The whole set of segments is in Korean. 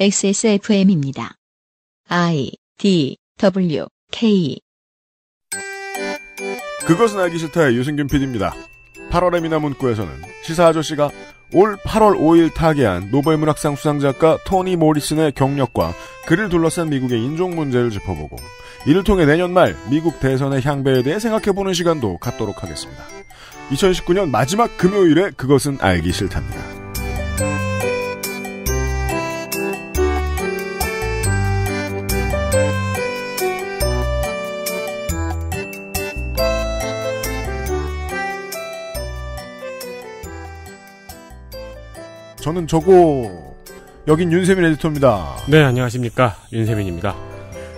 XSFM입니다. I D W K 그것은 알기 싫다의 유승균 PD입니다. 8월의 미나문구에서는 시사 아저씨가 올 8월 5일 타계한 노벨 문학상 수상작가 토니 모리슨의 경력과 그를 둘러싼 미국의 인종 문제를 짚어보고 이를 통해 내년 말 미국 대선의 향배에 대해 생각해보는 시간도 갖도록 하겠습니다. 2019년 마지막 금요일에 그것은 알기 싫답니다. 저는 저고 여긴 윤세민 에디터입니다. 네, 안녕하십니까. 윤세민입니다.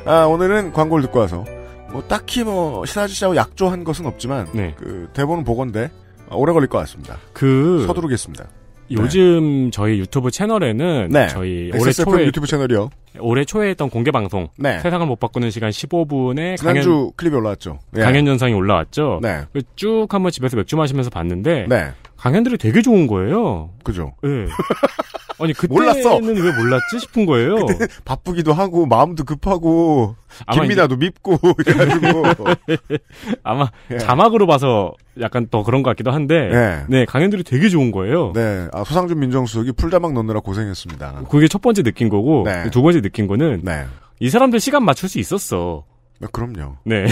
아, 오늘은 광고를 듣고 와서 뭐 딱히 뭐 신아저씨하고 약조한 것은 없지만 네. 그 대본은 보건데 어, 오래 걸릴 것 같습니다. 그 서두르겠습니다. 네. 요즘 네. 저희 유튜브 채널에는 네. 저희 올해 초에 유튜브 채널이요. 올해 초에 했던 공개 방송 네. 세상을 못 바꾸는 시간 15분에 강연, 클립이 올라왔죠. 예. 강연 영상이 올라왔죠. 네. 쭉 한번 집에서 맥주 마시면서 봤는데 네. 강연들이 되게 좋은 거예요. 그죠? 예. 네. 아니 그때는 몰랐어. 왜 몰랐지 싶은 거예요. 그때 바쁘기도 하고 마음도 급하고 김미나도 이제... 밉고 그래가지고 아마 예. 자막으로 봐서 약간 더 그런 것 같기도 한데 네, 네 강연들이 되게 좋은 거예요. 네, 아, 소상준 민정수석이 풀자막 넣느라 고생했습니다. 그게 첫 번째 느낀 거고 네. 두 번째 느낀 거는 네. 이 사람들 시간 맞출 수 있었어. 네, 그럼요. 네.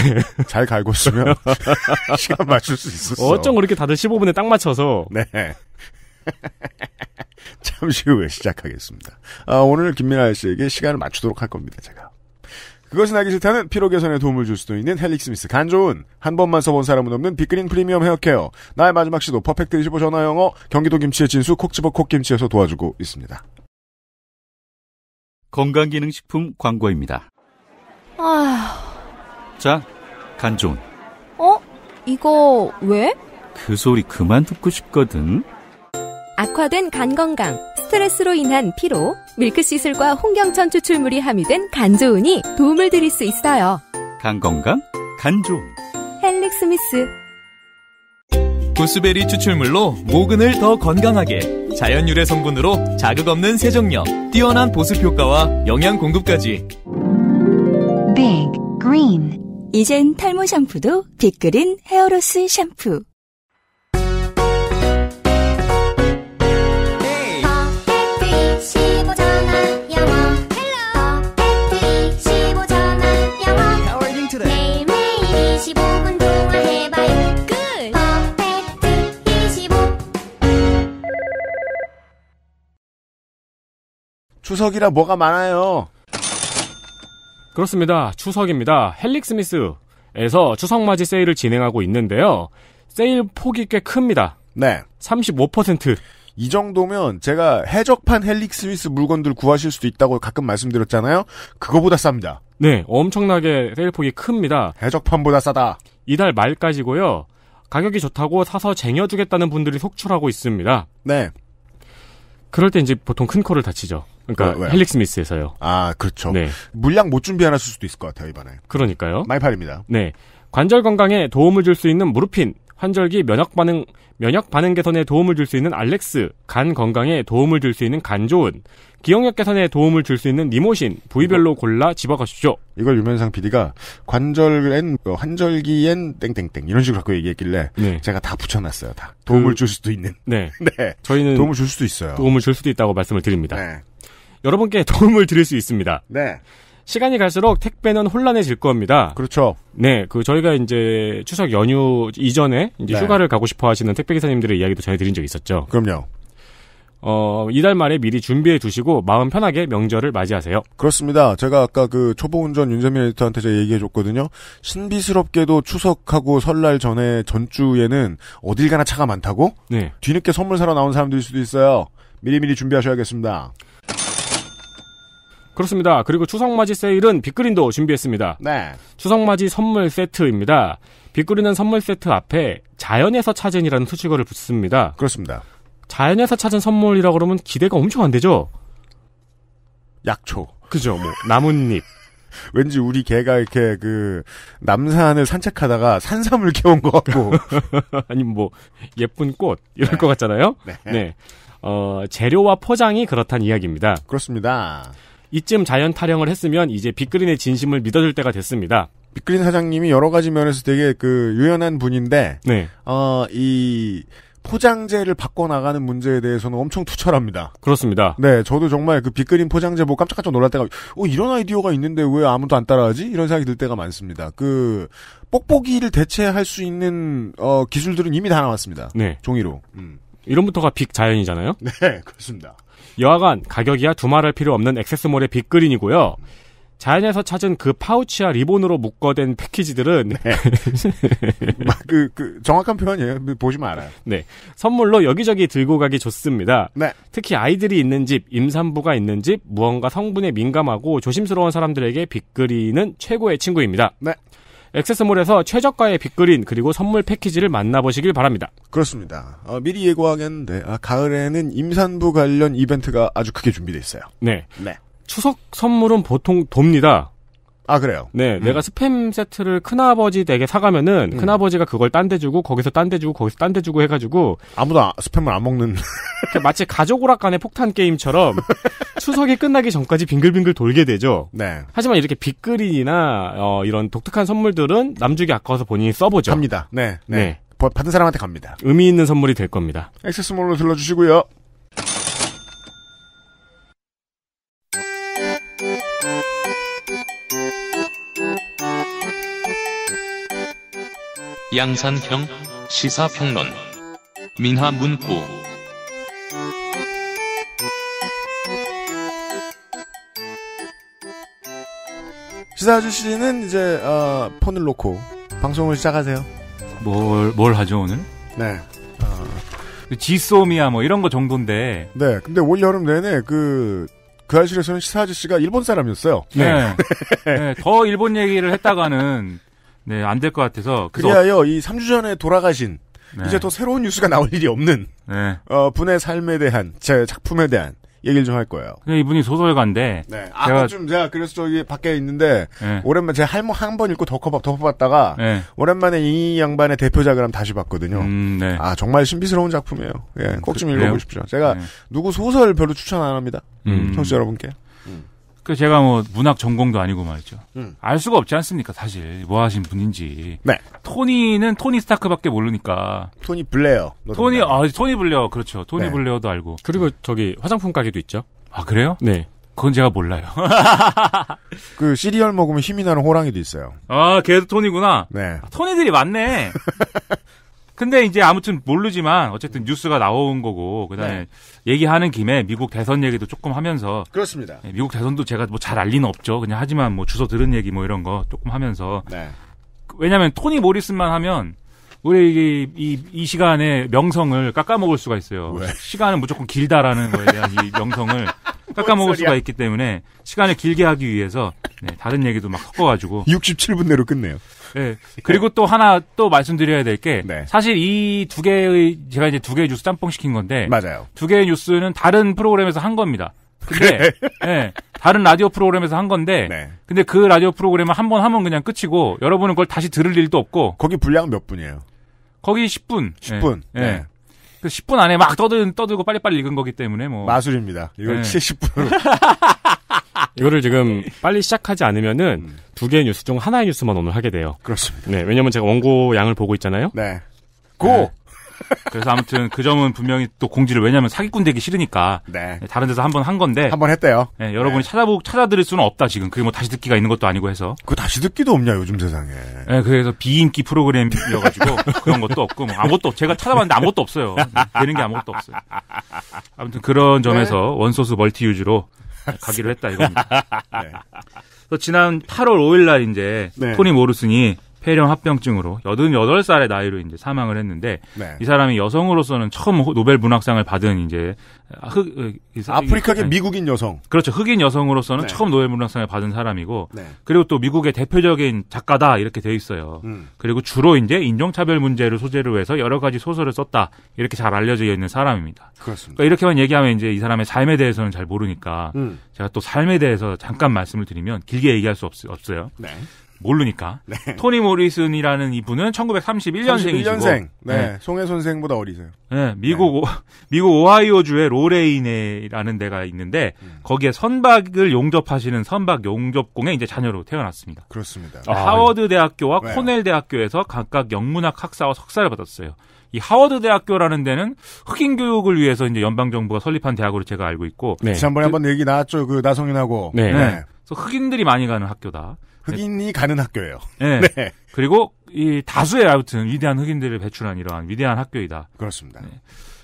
잘 갈고 쓰면 시간 맞출 수 있었어. 어쩜 그렇게 다들 15분에 딱 맞춰서. 네. 잠시 후에 시작하겠습니다. 아, 오늘 김민아 씨에게 시간을 맞추도록 할 겁니다, 제가. 그것은 알기 싫다는 피로 개선에 도움을 줄 수도 있는 헬릭스미스 간 좋은 한 번만 써본 사람은 없는 빅그린 프리미엄 헤어케어 나의 마지막 시도 퍼펙트 25 전화영어 경기도 김치의 진수 콕집어 콕김치에서 도와주고 있습니다. 건강기능식품 광고입니다. 아휴. 자, 간존. 어? 이거 왜? 그 소리 그만 듣고 싶거든. 악화된 간 건강, 스트레스로 인한 피로, 밀크시슬과 홍경천 추출물이 함유된 간조은이 도움을 드릴 수 있어요. 간 건강, 간조은. 헬릭 스미스. 구스베리 추출물로 모근을 더 건강하게, 자연 유래 성분으로 자극 없는 세정력, 뛰어난 보습 효과와 영양 공급까지. Big Green 이젠 탈모 샴푸도 빅그린 헤어로스 샴푸. 그 추석이라 뭐가 많아요. 그렇습니다. 추석입니다. 헬릭 스미스에서 추석 맞이 세일을 진행하고 있는데요. 세일 폭이 꽤 큽니다. 네. 35%. 이 정도면 제가 해적판 헬릭 스미스 물건들 구하실 수도 있다고 가끔 말씀드렸잖아요. 그거보다 쌉니다. 네, 엄청나게 세일 폭이 큽니다. 해적판보다 싸다. 이달 말까지고요. 가격이 좋다고 사서 쟁여두겠다는 분들이 속출하고 있습니다. 네. 그럴 때 이제 보통 큰 코를 다치죠. 그러니까 헬릭 스미스에서요. 아 그렇죠. 네. 물량 못 준비 하나 을 수도 있을 것 같아요 이번에. 그러니까요. 마이팔입니다. 네. 관절 건강에 도움을 줄 수 있는 무르핀 환절기 면역 반응 면역 반응 개선에 도움을 줄 수 있는 알렉스, 간 건강에 도움을 줄 수 있는 간좋은, 기억력 개선에 도움을 줄 수 있는 니모신 부위별로 골라 집어가시죠 이걸 유면상 PD가 관절엔 뭐 환절기엔 땡땡땡 이런 식으로 갖고 얘기했길래 네. 제가 다 붙여놨어요. 다 도움을 그, 줄 수도 있는. 네. 네. 저희는 도움을 줄 수도 있어요. 도움을 줄 수도 있다고 말씀을 드립니다. 네. 여러분께 도움을 드릴 수 있습니다. 네. 시간이 갈수록 택배는 혼란해질 겁니다. 그렇죠. 네, 그 저희가 이제 추석 연휴 이전에 이제 네. 휴가를 가고 싶어 하시는 택배 기사님들의 이야기도 전해드린 적이 있었죠. 그럼요. 어, 이달 말에 미리 준비해 두시고 마음 편하게 명절을 맞이하세요. 그렇습니다. 제가 아까 그 초보 운전 윤재민 에디터한테 제가 얘기해 줬거든요. 신비스럽게도 추석하고 설날 전에 전주에는 어딜 가나 차가 많다고? 네. 뒤늦게 선물 사러 나온 사람들일 수도 있어요. 미리미리 준비하셔야겠습니다. 그렇습니다. 그리고 추석맞이 세일은 빅그린도 준비했습니다. 네. 추석맞이 선물 세트입니다. 빅그린은 선물 세트 앞에 자연에서 찾은이라는 수식어를 붙습니다. 그렇습니다. 자연에서 찾은 선물이라 고 그러면 기대가 엄청 안 되죠? 약초. 그죠, 뭐, 나뭇잎. 왠지 우리 개가 이렇게 그 남산을 산책하다가 산삼을 캐온 것 같고 아니면 뭐 예쁜 꽃 이럴 네. 것 같잖아요. 네. 네. 어, 재료와 포장이 그렇다는 이야기입니다. 그렇습니다. 이쯤 자연 타령을 했으면 이제 빅그린의 진심을 믿어줄 때가 됐습니다. 빅그린 사장님이 여러 가지 면에서 되게 그 유연한 분인데, 네. 어, 이 포장재를 바꿔 나가는 문제에 대해서는 엄청 투철합니다. 그렇습니다. 네, 저도 정말 그 빅그린 포장재 보고 깜짝깜짝 놀랄 때가, 어 이런 아이디어가 있는데 왜 아무도 안 따라하지? 이런 생각이 들 때가 많습니다. 그 뽁뽁이를 대체할 수 있는 어, 기술들은 이미 다 나왔습니다. 네, 종이로. 음. 이름부터가 빅 자연이잖아요. 네, 그렇습니다. 여하간 가격이야 두말할 필요 없는 액세스몰의 빅그린이고요. 자연에서 찾은 그 파우치와 리본으로 묶어된 패키지들은 네. 그, 그 정확한 표현이에요. 보시면 알아요. 네. 선물로 여기저기 들고 가기 좋습니다. 네. 특히 아이들이 있는 집, 임산부가 있는 집, 무언가 성분에 민감하고 조심스러운 사람들에게 빅그리는 최고의 친구입니다. 네. 액세스몰에서 최저가의 빅그린 그리고 선물 패키지를 만나보시길 바랍니다. 그렇습니다. 어, 미리 예고하겠는데 아, 가을에는 임산부 관련 이벤트가 아주 크게 준비되어 있어요. 네. 네. 추석 선물은 보통 돕니다. 아 그래요. 네, 음. 내가 스팸 세트를 큰아버지 댁에 사가면은 음. 큰아버지가 그걸 딴 데 주고 거기서 딴 데 주고 거기서 딴 데 주고 해가지고 아무도 아, 스팸을 안 먹는 그 마치 가족 오락관의 폭탄 게임처럼 추석이 끝나기 전까지 빙글빙글 돌게 되죠. 네. 하지만 이렇게 빅그린이나 어, 이런 독특한 선물들은 남주기 아까워서 본인이 써보죠. 갑니다. 네. 네. 네. 받은 사람한테 갑니다. 의미 있는 선물이 될 겁니다. 액세스몰로 들러주시고요. 양산형 시사평론 민화문구 시사 아저씨는 이제 어, 폰을 놓고 방송을 시작하세요. 뭘 뭘 하죠 오늘? 네. 어. 그 지소미아 뭐 이런 거 정도인데. 네. 근데 올 여름 내내 그그 그 아실에서는 시사 아저씨가 일본 사람이었어요. 네. 네. 네. 더 일본 얘기를 했다가는 네, 안 될 것 같아서. 그리야요이 3주 전에 돌아가신 네. 이제 더 새로운 뉴스가 나올 일이 없는 네. 어, 분의 삶에 대한 제 작품에 대한 얘기를 좀 할 거예요. 근데 이분이 소설가인데. 네. 아, 제가 좀 제가 그래서 저기 밖에 있는데 네. 오랜만에 제가 할머 뭐 한번 읽고 덮어 덮어봤다가 네. 오랜만에 이 양반의 대표작을 한번 다시 봤거든요. 음, 네. 아 정말 신비스러운 작품이에요. 예, 꼭좀 그, 읽어보십시오. 제가 네. 누구 소설 별로 추천 안 합니다. 음. 청취자 여러분께. 그 제가 뭐 문학 전공도 아니고 말이죠. 음. 알 수가 없지 않습니까, 사실 뭐 하신 분인지. 네. 토니는 토니 스타크밖에 모르니까. 토니 블레어. 토니 아 토니 블레어 그렇죠. 토니 네. 블레어도 알고. 그리고 저기 화장품 가게도 있죠. 아 그래요? 네. 그건 제가 몰라요. 그 시리얼 먹으면 힘이 나는 호랑이도 있어요. 아 걔도 토니구나. 네. 아, 토니들이 많네. 근데 이제 아무튼 모르지만 어쨌든 음. 뉴스가 나온 거고 그다음에 네. 얘기하는 김에 미국 대선 얘기도 조금 하면서 그렇습니다. 예, 미국 대선도 제가 뭐 잘알 리는 없죠. 그냥 하지만 뭐 주소 들은 얘기 뭐 이런 거 조금 하면서 네. 그 왜냐하면 토니 모리슨만 하면 우리 이, 이, 시간에 명성을 깎아먹을 수가 있어요. 왜? 시간은 무조건 길다라는 거에 대한 이 명성을 깎아먹을 수가 있기 때문에 시간을 길게 하기 위해서 네, 다른 얘기도 막 섞어가지고 67분 내로 끝내요. 네. 그리고 또 하나 또 말씀드려야 될게 네. 사실 이 두 개의 제가 이제 두 개의 뉴스 짬뽕 시킨 건데 맞아요. 두 개의 뉴스는 다른 프로그램에서 한 겁니다. 근데 네, 다른 라디오 프로그램에서 한 건데 네. 근데 그 라디오 프로그램을 한번 하면 그냥 끝이고 여러분은 그걸 다시 들을 일도 없고 거기 분량 몇 분이에요? 거기 10분. 10분. 네. 네. 그 10분 안에 막 떠들, 떠들고 빨리빨리 읽은 거기 때문에 뭐. 마술입니다. 이걸 네. 70분. 으로 이거를 지금 빨리 시작하지 않으면은 음. 두 개의 뉴스 중 하나의 뉴스만 오늘 하게 돼요. 그렇습니다. 네, 왜냐면 제가 원고 양을 보고 있잖아요. 네. 고! 네. 그래서 아무튼 그 점은 분명히 또 공지를 왜냐면 사기꾼 되기 싫으니까 네. 다른 데서 한 번 한 건데 한 번 했대요. 네, 여러분이 네. 찾아보 찾아들을 수는 없다 지금 그게 뭐 다시 듣기가 있는 것도 아니고 해서 그 다시 듣기도 없냐 요즘 세상에. 네, 그래서 비인기 프로그램이어가지고 그런 것도 없고 뭐 아무것도 제가 찾아봤는데 아무것도 없어요. 되는 게 아무것도 없어요. 아무튼 그런 점에서 네. 원소스 멀티 유즈로 가기로 했다 이겁니다. 네. 그래서 지난 8월 5일 날 이제 네. 토니 모르슨이 폐렴 합병증으로 88살의 나이로 이제 사망을 했는데 네. 이 사람이 여성으로서는 처음 노벨 문학상을 받은 이제 아, 흑 아프리카계 네. 미국인 여성 그렇죠 흑인 여성으로서는 네. 처음 노벨 문학상을 받은 사람이고 네. 그리고 또 미국의 대표적인 작가다 이렇게 돼 있어요 음. 그리고 주로 이제 인종차별 문제를 소재로 해서 여러 가지 소설을 썼다 이렇게 잘 알려져 있는 사람입니다 그렇습니다 그러니까 이렇게만 얘기하면 이제 이 사람의 삶에 대해서는 잘 모르니까 음. 제가 또 삶에 대해서 잠깐 말씀을 드리면 길게 얘기할 수 없, 어요 네. 모르니까. 네. 토니 모리슨이라는 이분은 1931년생이시고 31년생. 네. 네. 송혜 선생보다 어리세요. 네. 미국 네. 오, 미국 오하이오주의 로레인에라는 데가 있는데 음. 거기에 선박을 용접하시는 선박 용접공의 이제 자녀로 태어났습니다. 그렇습니다. 아, 아 하워드 대학교와 네. 코넬 대학교에서 각각 영문학 학사와 석사를 받았어요. 이 하워드 대학교라는 데는 흑인 교육을 위해서 이제 연방 정부가 설립한 대학으로 제가 알고 있고 네. 네. 지난번에 그, 한번 얘기 나왔죠. 그나성인하고 네. 그래서 흑인들이 많이 가는 학교다. 흑인이 네. 가는 학교예요. 네. 네. 그리고 이 다수의 아무튼 위대한 흑인들을 배출한 이러한 위대한 학교이다. 그렇습니다. 네.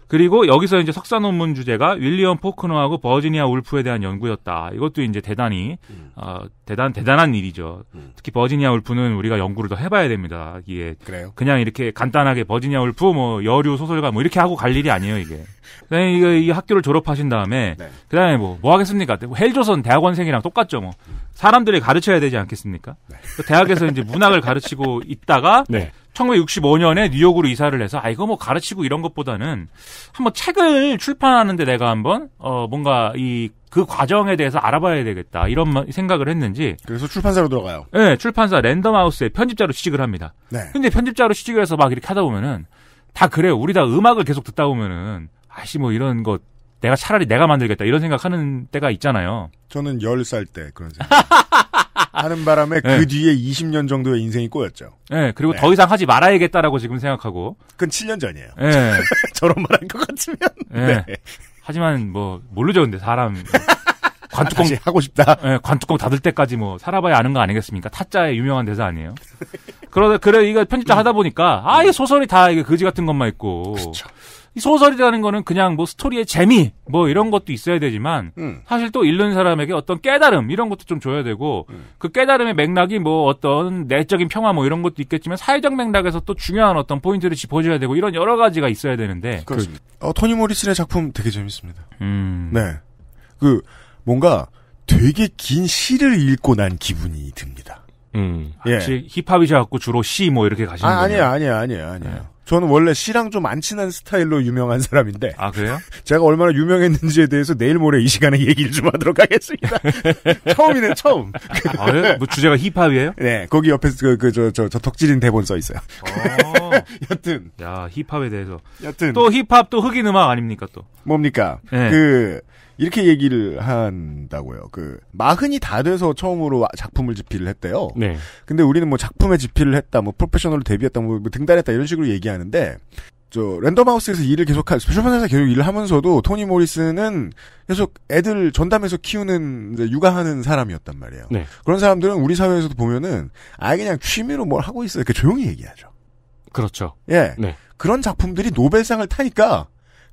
그리고 여기서 이제 석사 논문 주제가 윌리엄 포크너하고 버지니아 울프에 대한 연구였다. 이것도 이제 대단히 음. 어, 대단 대단한 일이죠. 음. 특히 버지니아 울프는 우리가 연구를 더 해봐야 됩니다. 이게 그래요? 그냥 이렇게 간단하게 버지니아 울프 뭐 여류 소설가 뭐 이렇게 하고 갈 일이 아니에요 이게. 그다음에 이거 이 학교를 졸업하신 다음에 네. 그다음에 뭐뭐 뭐 하겠습니까? 뭐 헬조선 대학원생이랑 똑같죠 뭐. 음. 사람들이 가르쳐야 되지 않겠습니까? 네. 그 대학에서 이제 문학을 가르치고 있다가 네. 1965년에 뉴욕으로 이사를 해서 아 이거 뭐 가르치고 이런 것보다는 한번 책을 출판하는데 내가 한번 어 뭔가 이 그 과정에 대해서 알아봐야 되겠다 이런 생각을 했는지 그래서 출판사로 들어가요. 네, 출판사 랜덤하우스에 편집자로 취직을 합니다. 네. 근데 편집자로 취직을 해서 막 이렇게 하다 보면은 다 그래요. 우리 다 음악을 계속 듣다 보면은 아 씨 뭐 이런 거 내가 차라리 내가 만들겠다 이런 생각하는 때가 있잖아요. 저는 10살 때 그런 생각. 하는 바람에 네. 그 뒤에 20년 정도의 인생이 꼬였죠. 네, 그리고 네. 더 이상 하지 말아야겠다라고 지금 생각하고. 그건 7년 전이에요. 네. 저런 말한것 같으면. 네. 네. 하지만 뭐 모르죠, 근데 사람. 관뚜껑 아, 하고 싶다. 네, 관뚜껑 닫을 때까지 뭐 살아봐야 아는 거 아니겠습니까? 타짜의 유명한 대사 아니에요. 그러다 그래 이거 편집자 음. 하다 보니까 아예 소설이 다 이게 거지 같은 것만 있고. 그쵸. 그렇죠. 이 소설이라는 거는 그냥 뭐 스토리의 재미 뭐 이런 것도 있어야 되지만 음. 사실 또 읽는 사람에게 어떤 깨달음 이런 것도 좀 줘야 되고 음. 그 깨달음의 맥락이 뭐 어떤 내적인 평화 뭐 이런 것도 있겠지만 사회적 맥락에서 또 중요한 어떤 포인트를 짚어줘야 되고 이런 여러 가지가 있어야 되는데 그렇습니다. 그, 어, 토니 모리슨의 작품 되게 재밌습니다. 음. 네. 그 뭔가 되게 긴 시를 읽고 난 기분이 듭니다. 음. 예. 아, 힙합이셔 갖고 주로 시 뭐 이렇게 가시는 거예요. 아, 니에아니에아니에아니에 네. 저는 원래 씨랑 좀 안 친한 스타일로 유명한 사람인데. 아, 그래요? 제가 얼마나 유명했는지에 대해서 내일 모레 이 시간에 얘기를 좀 하도록 하겠습니다. 처음이네, 처음. 아, 네? 뭐 주제가 힙합이에요? 네, 거기 옆에 그, 그, 저, 저, 저턱질인 대본 써 있어요. 어. 여튼. 야, 힙합에 대해서. 여튼. 또 힙합 또 흑인 음악 아닙니까, 또? 뭡니까? 네. 그, 이렇게 얘기를 한다고요. 그 마흔이 다 돼서 처음으로 작품을 집필을 했대요. 네. 근데 우리는 뭐 작품에 집필을 했다, 뭐 프로페셔널로 데뷔했다, 뭐 등단했다 이런 식으로 얘기하는데 저 랜덤하우스에서 일을 계속할 출판사에서 계속 일을 하면서도 토니 모리스는 계속 애들 전담해서 키우는 육아하는 사람이었단 말이에요. 네. 그런 사람들은 우리 사회에서도 보면은 아예 그냥 취미로 뭘 하고 있어 이렇게 그 조용히 얘기하죠. 그렇죠. 예. 네. 그런 작품들이 노벨상을 타니까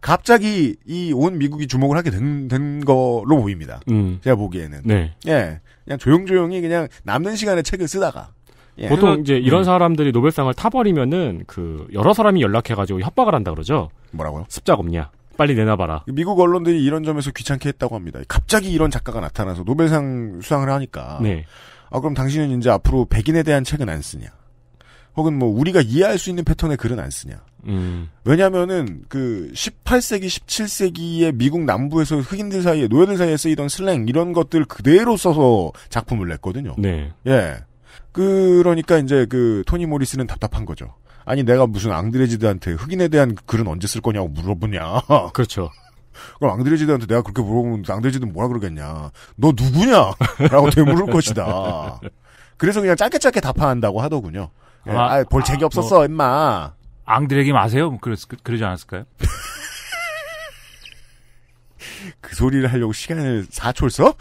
갑자기 이 온 미국이 주목을 하게 된, 된 거로 보입니다. 음. 제가 보기에는. 네. 예. 그냥 조용조용히 그냥 남는 시간에 책을 쓰다가. 예. 보통 이제 이런 음. 사람들이 노벨상을 타버리면은 그 여러 사람이 연락해가지고 협박을 한다 그러죠. 뭐라고요? 습작 없냐? 빨리 내놔봐라. 미국 언론들이 이런 점에서 귀찮게 했다고 합니다. 갑자기 이런 작가가 나타나서 노벨상 수상을 하니까. 네. 아 그럼 당신은 이제 앞으로 백인에 대한 책은 안 쓰냐? 혹은 뭐 우리가 이해할 수 있는 패턴의 글은 안 쓰냐. 음. 왜냐면은 그 18세기, 17세기의 미국 남부에서 흑인들 사이에 노예들 사이에 쓰이던 슬랭 이런 것들 그대로 써서 작품을 냈거든요. 네. 예. 그러니까 이제 그 토니 모리스는 답답한 거죠. 아니 내가 무슨 앙드레지드한테 흑인에 대한 글은 언제 쓸 거냐고 물어보냐. 그렇죠. 그럼 앙드레지드한테 내가 그렇게 물어보면 앙드레지드는 뭐라 그러겠냐. 너 누구냐? 라고 되물을 것이다. 그래서 그냥 짧게 짧게 답한다고 하더군요. 예. 아, 아, 볼 책이 아, 없었어, 뭐, 임마. 앙드레기 마세요? 뭐 그러, 그러지 않았을까요? 그 소리를 하려고 시간을 4초를 써?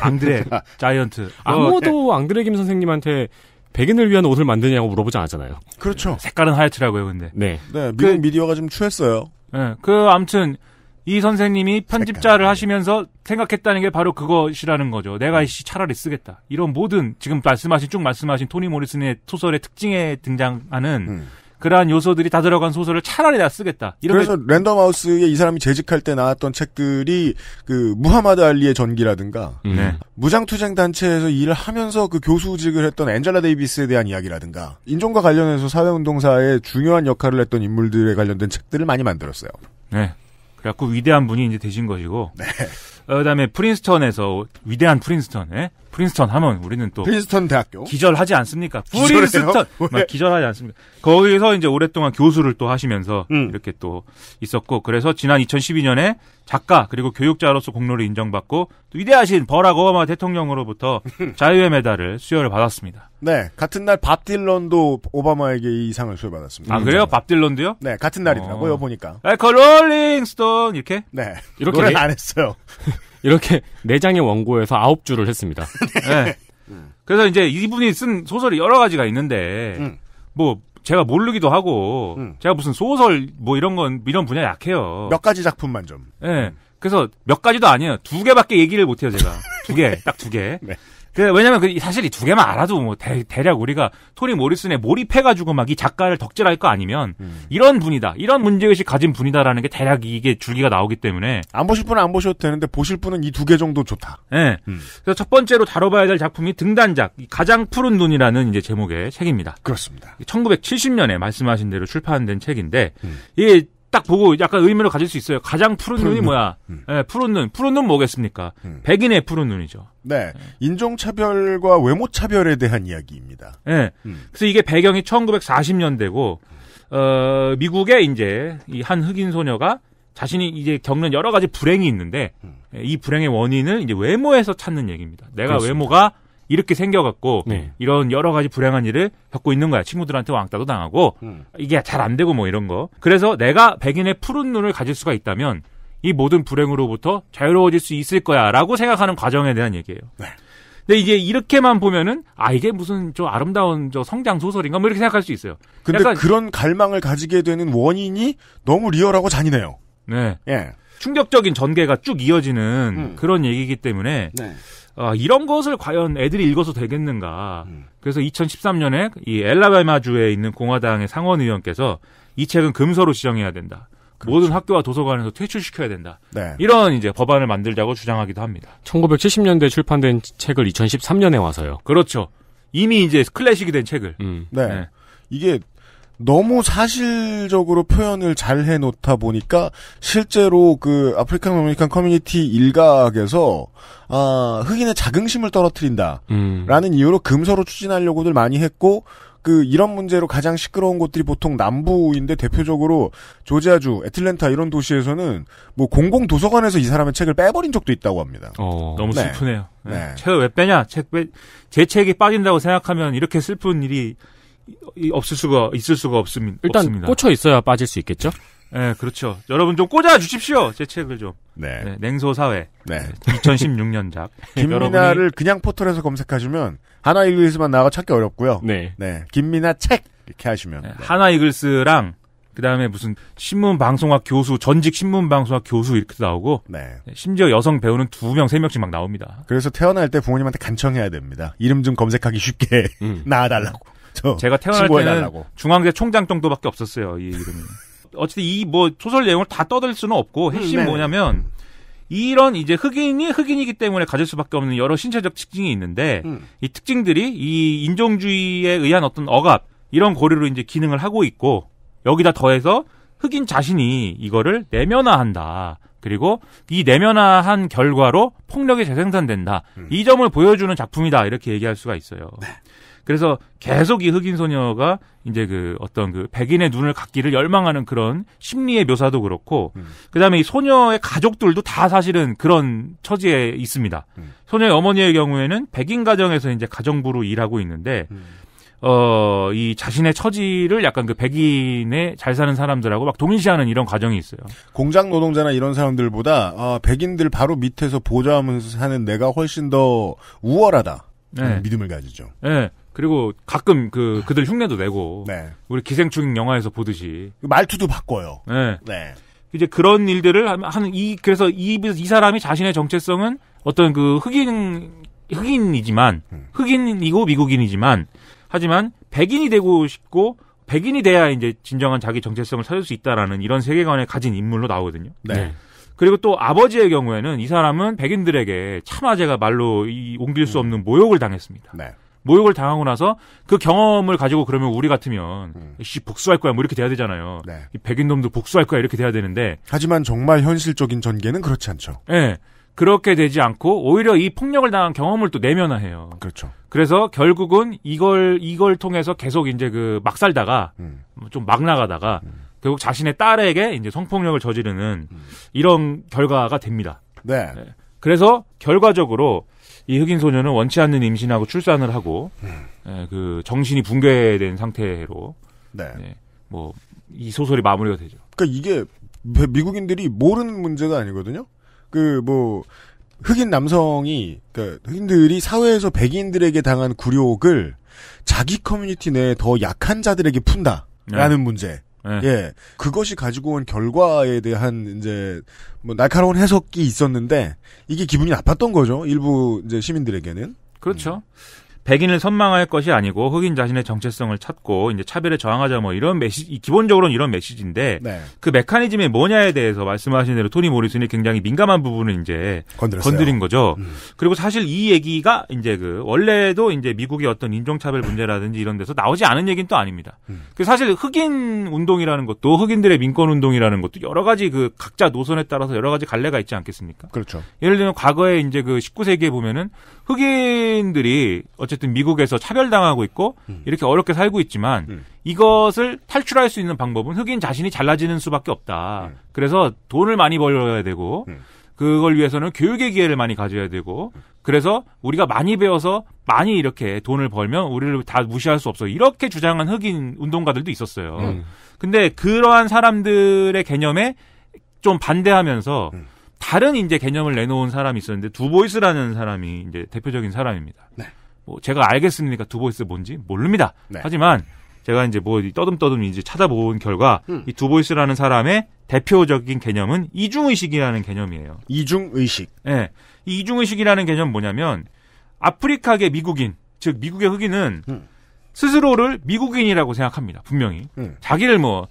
앙드레, 자이언트. 뭐 아무도 네. 앙드레김 선생님한테 백인을 위한 옷을 만드냐고 물어보지 않았잖아요. 그렇죠. 색깔은 하얗더라고요, 근데. 네. 네, 미국 그, 미디어가 좀 추했어요. 네, 그, 암튼, 이 선생님이 편집자를 하시면서 생각했다는 게 바로 그것이라는 거죠. 내가 음. 이씨 차라리 쓰겠다. 이런 모든 지금 말씀하신 쭉 말씀하신 토니 모리슨의 소설의 특징에 등장하는 음. 그러한 요소들이 다 들어간 소설을 차라리 다 쓰겠다. 그래서 랜덤하우스에 이 사람이 재직할 때 나왔던 책들이 그 무하마드 알리의 전기라든가 음. 네. 무장투쟁 단체에서 일을 하면서 그 교수직을 했던 앤젤라 데이비스에 대한 이야기라든가 인종과 관련해서 사회운동사에 중요한 역할을 했던 인물들에 관련된 책들을 많이 만들었어요. 네. 그래갖고 위대한 분이 이제 되신 것이고. 네. 그다음에 프린스턴에서 위대한 프린스턴, 에 프린스턴 하면 우리는 또 프린스턴 대학교 기절하지 않습니까? 프린스턴 막 기절하지 않습니까? 거기서 이제 오랫동안 교수를 또 하시면서 음. 이렇게 또 있었고 그래서 지난 2012년에 작가 그리고 교육자로서 공로를 인정받고 또 위대하신 버락 오바마 대통령으로부터 자유의 메달을 수여를 받았습니다. 네, 같은 날 밥 딜런도 오바마에게 이 상을 수여받았습니다. 아 음. 그래요? 밥 딜런도요? 네, 같은 날이더라고요 어... 보니까. 아이컬 롤링스톤 이렇게? 네, 이렇게 노래 안 했어요. 이렇게 4장의 원고에서 아홉 줄을 했습니다. 네. 네. 그래서 이제 이분이 쓴 소설이 여러 가지가 있는데 음. 뭐 제가 모르기도 하고 음. 제가 무슨 소설 뭐 이런 건 이런 분야 약해요. 몇 가지 작품만 좀. 예. 네. 그래서 몇 가지도 아니에요. 두 개밖에 얘기를 못 해요, 제가. 두 개, 딱 두 개. 네. 그 왜냐면 그 사실 이 두 개만 알아도 뭐 대, 략 우리가 토리 모리슨에 몰입해가지고 막 이 작가를 덕질할 거 아니면 음. 이런 분이다 이런 문제의식 가진 분이다라는 게 대략 이게 줄기가 나오기 때문에 안 보실 분은 안 보셔도 되는데 보실 분은 이 두 개 정도 좋다. 예. 네. 음. 그래서 첫 번째로 다뤄봐야 될 작품이 등단작 가장 푸른 눈이라는 이제 제목의 책입니다. 그렇습니다. 1970년에 말씀하신 대로 출판된 책인데 음. 이게 딱 보고 약간 의미를 가질 수 있어요. 가장 푸른, 푸른 눈이 뭐야? 음. 네, 푸른 눈. 푸른 눈 뭐겠습니까? 음. 백인의 푸른 눈이죠. 네. 예. 인종차별과 외모차별에 대한 이야기입니다. 네. 음. 그래서 이게 배경이 1940년대고, 어, 미국의 이제 이 한 흑인 소녀가 자신이 이제 겪는 여러 가지 불행이 있는데, 음. 이 불행의 원인을 이제 외모에서 찾는 얘기입니다. 내가 그렇습니다. 외모가 이렇게 생겨갖고 네. 이런 여러 가지 불행한 일을 겪고 있는 거야. 친구들한테 왕따도 당하고 음. 이게 잘 안 되고 뭐 이런 거. 그래서 내가 백인의 푸른 눈을 가질 수가 있다면 이 모든 불행으로부터 자유로워질 수 있을 거야라고 생각하는 과정에 대한 얘기예요. 네. 근데 이제 이렇게만 보면은 아 이게 무슨 좀 아름다운 저 성장 소설인가 뭐 이렇게 생각할 수 있어요. 근데 그런 갈망을 가지게 되는 원인이 너무 리얼하고 잔인해요. 네. 예. 충격적인 전개가 쭉 이어지는 음. 그런 얘기이기 때문에 네. 어, 이런 것을 과연 애들이 읽어서 되겠는가. 음. 그래서 2013년에 이 엘라베마주에 있는 공화당의 상원 의원께서 이 책은 금서로 지정해야 된다. 그렇죠. 모든 학교와 도서관에서 퇴출시켜야 된다. 네. 이런 이제 법안을 만들자고 주장하기도 합니다. 1970년대 출판된 책을 2013년에 와서요. 그렇죠. 이미 이제 클래식이 된 책을. 음. 네. 네. 이게 너무 사실적으로 표현을 잘 해놓다 보니까 실제로 그 아프리칸 아메리칸 커뮤니티 일각에서 아 흑인의 자긍심을 떨어뜨린다라는 음. 이유로 금서로 추진하려고들 많이 했고 그 이런 문제로 가장 시끄러운 곳들이 보통 남부인데 대표적으로 조지아주, 애틀랜타 이런 도시에서는 뭐 공공 도서관에서 이 사람의 책을 빼버린 적도 있다고 합니다. 어, 너무 네. 슬프네요. 네. 네. 책을 왜 빼냐? 책빼제 책이 빠진다고 생각하면 이렇게 슬픈 일이 없을 수가 있을 수가 없습니다. 일단 없습니다. 꽂혀 있어야 빠질 수 있겠죠? 네, 그렇죠. 여러분 좀 꽂아 주십시오. 제 책을 좀. 네. 네 냉소 사회. 네. 2016년작. 김민아를 그냥 포털에서 검색하시면 하나 이글스만 나와 찾기 어렵고요. 네. 네. 김민아 책 이렇게 하시면. 네. 하나 이글스랑 그다음에 무슨 신문 방송학 교수 전직 신문 방송학 교수 이렇게 나오고 네. 네 심지어 여성 배우는 두 명 세 명씩 막 나옵니다. 그래서 태어날 때 부모님한테 간청해야 됩니다. 이름 좀 검색하기 쉽게 음. 나와달라고. 제가 태어날 때는 중앙대 총장 정도밖에 없었어요. 이 이름이. 어쨌든 이 뭐 소설 내용을 다 떠들 수는 없고 핵심 음, 네. 뭐냐면 이런 이제 흑인이 흑인이기 때문에 가질 수밖에 없는 여러 신체적 특징이 있는데 음. 이 특징들이 이 인종주의에 의한 어떤 억압 이런 고리로 이제 기능을 하고 있고 여기다 더해서 흑인 자신이 이거를 내면화한다. 그리고 이 내면화한 결과로 폭력이 재생산된다. 음. 이 점을 보여주는 작품이다. 이렇게 얘기할 수가 있어요. 네. 그래서 계속 이 흑인 소녀가 이제 그 어떤 그 백인의 눈을 갖기를 열망하는 그런 심리의 묘사도 그렇고 음. 그다음에 이 소녀의 가족들도 다 사실은 그런 처지에 있습니다. 음. 소녀의 어머니의 경우에는 백인 가정에서 이제 가정부로 일하고 있는데 음. 어, 이 자신의 처지를 약간 그 백인의 잘 사는 사람들하고 막 동일시하는 이런 과정이 있어요. 공장 노동자나 이런 사람들보다 어, 백인들 바로 밑에서 보좌하면서 사는 내가 훨씬 더 우월하다. 네. 믿음을 가지죠. 네. 그리고 가끔 그 그들 흉내도 내고 네. 우리 기생충 영화에서 보듯이 그 말투도 바꿔요. 네. 네. 이제 그런 일들을 하는 이 그래서 이, 이 사람이 자신의 정체성은 어떤 그 흑인 흑인이지만 음. 흑인이고 미국인이지만 하지만 백인이 되고 싶고 백인이 돼야 이제 진정한 자기 정체성을 찾을 수 있다라는 이런 세계관을 가진 인물로 나오거든요. 네. 네. 그리고 또 아버지의 경우에는 이 사람은 백인들에게 참아 제가 말로 이, 옮길 수 음. 없는 모욕을 당했습니다. 네. 모욕을 당하고 나서 그 경험을 가지고 그러면 우리 같으면 음. 씨 복수할 거야 뭐 이렇게 돼야 되잖아요. 네. 백인 놈도 복수할 거야 이렇게 돼야 되는데 하지만 정말 현실적인 전개는 그렇지 않죠. 예. 네. 그렇게 되지 않고 오히려 이 폭력을 당한 경험을 또 내면화해요. 그렇죠. 그래서 결국은 이걸 이걸 통해서 계속 이제 그 막 살다가 음. 좀막 나가다가 음. 결국 자신의 딸에게 이제 성폭력을 저지르는 음. 이런 결과가 됩니다. 네. 네. 그래서 결과적으로 이 흑인 소녀는 원치 않는 임신하고 출산을 하고 음. 예, 그 정신이 붕괴된 상태로 네. 예, 뭐이 소설이 마무리가 되죠. 그러니까 이게 미국인들이 모르는 문제가 아니거든요. 그 뭐 흑인 남성이 그까 그러니까 흑인들이 사회에서 백인들에게 당한 굴욕을 자기 커뮤니티 내에 더 약한 자들에게 푼다라는 네. 문제. 네. 예. 그것이 가지고 온 결과에 대한 이제 뭐 날카로운 해석이 있었는데 이게 기분이 나빴던 거죠. 일부 이제 시민들에게는. 그렇죠. 음. 백인을 선망할 것이 아니고 흑인 자신의 정체성을 찾고 이제 차별에 저항하자 뭐 이런 메시 기본적으로는 이런 메시지인데 네. 그 메커니즘이 뭐냐에 대해서 말씀하신 대로 토니 모리슨이 굉장히 민감한 부분을 이제 건드렸어요. 건드린 거죠. 음. 그리고 사실 이 얘기가 이제 그 원래도 이제 미국의 어떤 인종차별 문제라든지 이런 데서 나오지 않은 얘기는 또 아닙니다. 음. 그 사실 흑인 운동이라는 것도 흑인들의 민권 운동이라는 것도 여러 가지 그 각자 노선에 따라서 여러 가지 갈래가 있지 않겠습니까? 그렇죠. 예를 들면 과거에 이제 그 19세기에 보면은 흑인들이 어쨌든 어쨌든 미국에서 차별당하고 있고 음. 이렇게 어렵게 살고 있지만 음. 이것을 탈출할 수 있는 방법은 흑인 자신이 잘라지는 수밖에 없다. 음. 그래서 돈을 많이 벌어야 되고 음. 그걸 위해서는 교육의 기회를 많이 가져야 되고 그래서 우리가 많이 배워서 많이 이렇게 돈을 벌면 우리를 다 무시할 수 없어. 이렇게 주장한 흑인 운동가들도 있었어요. 음. 근데 그러한 사람들의 개념에 좀 반대하면서 음. 다른 이제 개념을 내놓은 사람이 있었는데 두보이스라는 사람이 이제 대표적인 사람입니다. 네. 뭐 제가 알겠습니까? 두보이스 뭔지 모릅니다. 네. 하지만 제가 이제 뭐 떠듬떠듬 이제 찾아본 결과 음. 이 두보이스라는 사람의 대표적인 개념은 이중의식이라는 개념이에요. 이중의식. 예. 네. 이 이중의식이라는 개념 뭐냐면 아프리카계 미국인, 즉 미국의 흑인은 음. 스스로를 미국인이라고 생각합니다. 분명히. 음. 자기를 뭐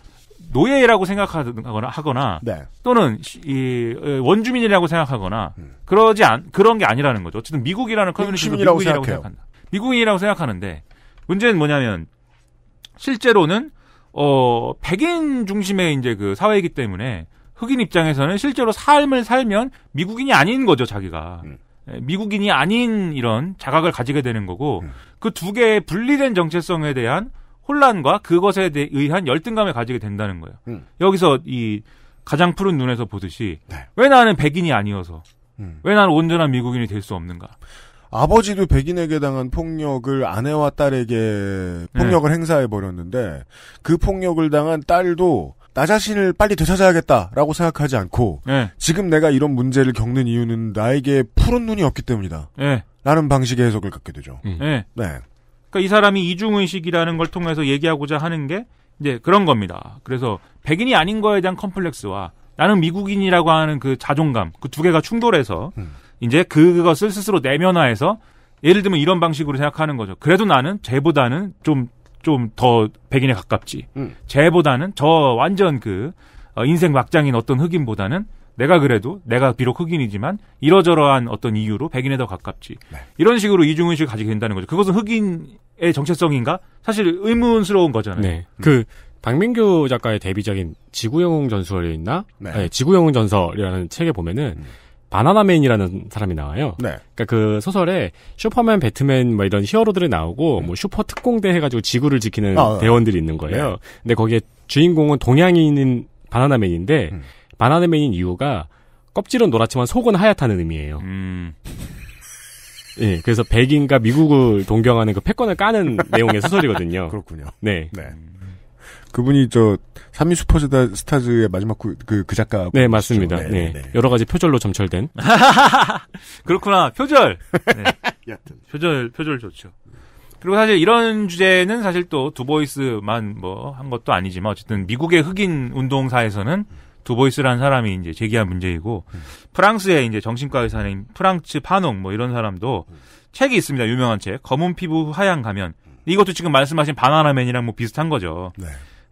노예라고 생각하거나 하거나 네. 또는 이 원주민이라고 생각하거나 음. 그러지 않 그런 게 아니라는 거죠. 어쨌든 미국이라는 커뮤니티도 미국인이라고 생각해요. 생각한다. 미국인이라고 생각하는데 문제는 뭐냐면 실제로는 어 백인 중심의 이제 그 사회이기 때문에 흑인 입장에서는 실제로 삶을 살면 미국인이 아닌 거죠, 자기가. 음. 미국인이 아닌 이런 자각을 가지게 되는 거고 음. 그두 개의 분리된 정체성에 대한 혼란과 그것에 의한 열등감을 가지게 된다는 거예요. 음. 여기서 이 가장 푸른 눈에서 보듯이 네. 왜 나는 백인이 아니어서 음. 왜 나는 온전한 미국인이 될 수 없는가? 아버지도 백인에게 당한 폭력을 아내와 딸에게 폭력을 네. 행사해 버렸는데 그 폭력을 당한 딸도 나 자신을 빨리 되찾아야겠다라고 생각하지 않고 네. 지금 내가 이런 문제를 겪는 이유는 나에게 푸른 눈이 없기 때문이다. 네. 라는 방식의 해석을 갖게 되죠. 음. 네. 네. 그러니까 이 사람이 이중의식이라는 걸 통해서 얘기하고자 하는 게 이제 그런 겁니다. 그래서 백인이 아닌 거에 대한 컴플렉스와 나는 미국인이라고 하는 그 자존감 그 두 개가 충돌해서 음. 이제 그것을 스스로 내면화해서 예를 들면 이런 방식으로 생각하는 거죠. 그래도 나는 쟤보다는 좀 좀 더 백인에 가깝지. 음. 쟤보다는 저 완전 그 어, 인생 막장인 어떤 흑인보다는 내가 그래도 내가 비록 흑인이지만 이러저러한 어떤 이유로 백인에 더 가깝지. 네. 이런 식으로 이중의식을 가지게 된다는 거죠. 그것은 흑인의 정체성인가? 사실 의문스러운 거잖아요. 네. 음. 그 박민규 작가의 데뷔작인 지구영웅 전설이 있나? 네. 네 지구영웅 전설이라는 책에 보면은 음. 바나나맨이라는 사람이 나와요. 네. 그러니까 그 소설에 슈퍼맨, 배트맨 뭐 이런 히어로들이 나오고 음. 뭐 슈퍼 특공대 해가지고 지구를 지키는 아, 네. 대원들이 있는 거예요. 네. 근데 거기에 주인공은 동양인인 바나나맨인데 음. 바나나맨인 이유가 껍질은 노랗지만 속은 하얗다는 의미예요. 음. 예, 그래서 백인과 미국을 동경하는 그 패권을 까는 내용의 소설이거든요. 그렇군요. 네. 네. 그분이 저 삼미 슈퍼스타 스타즈의 마지막 그, 그, 그 작가. 네, 맞습니다. 네, 네. 네, 여러 가지 표절로 점철된. 그렇구나. 표절. 네. 표절, 표절 좋죠. 그리고 사실 이런 주제는 사실 또 두보이스만 뭐 한 것도 아니지만 어쨌든 미국의 흑인 운동사에서는 두보이스라는 사람이 이제 제기한 문제이고 음. 프랑스의 이제 정신과 의사인 프랑츠 파농 뭐 이런 사람도 음. 책이 있습니다. 유명한 책. 검은 피부 하얀 가면. 이것도 지금 말씀하신 바나나맨이랑 뭐 비슷한 거죠. 네.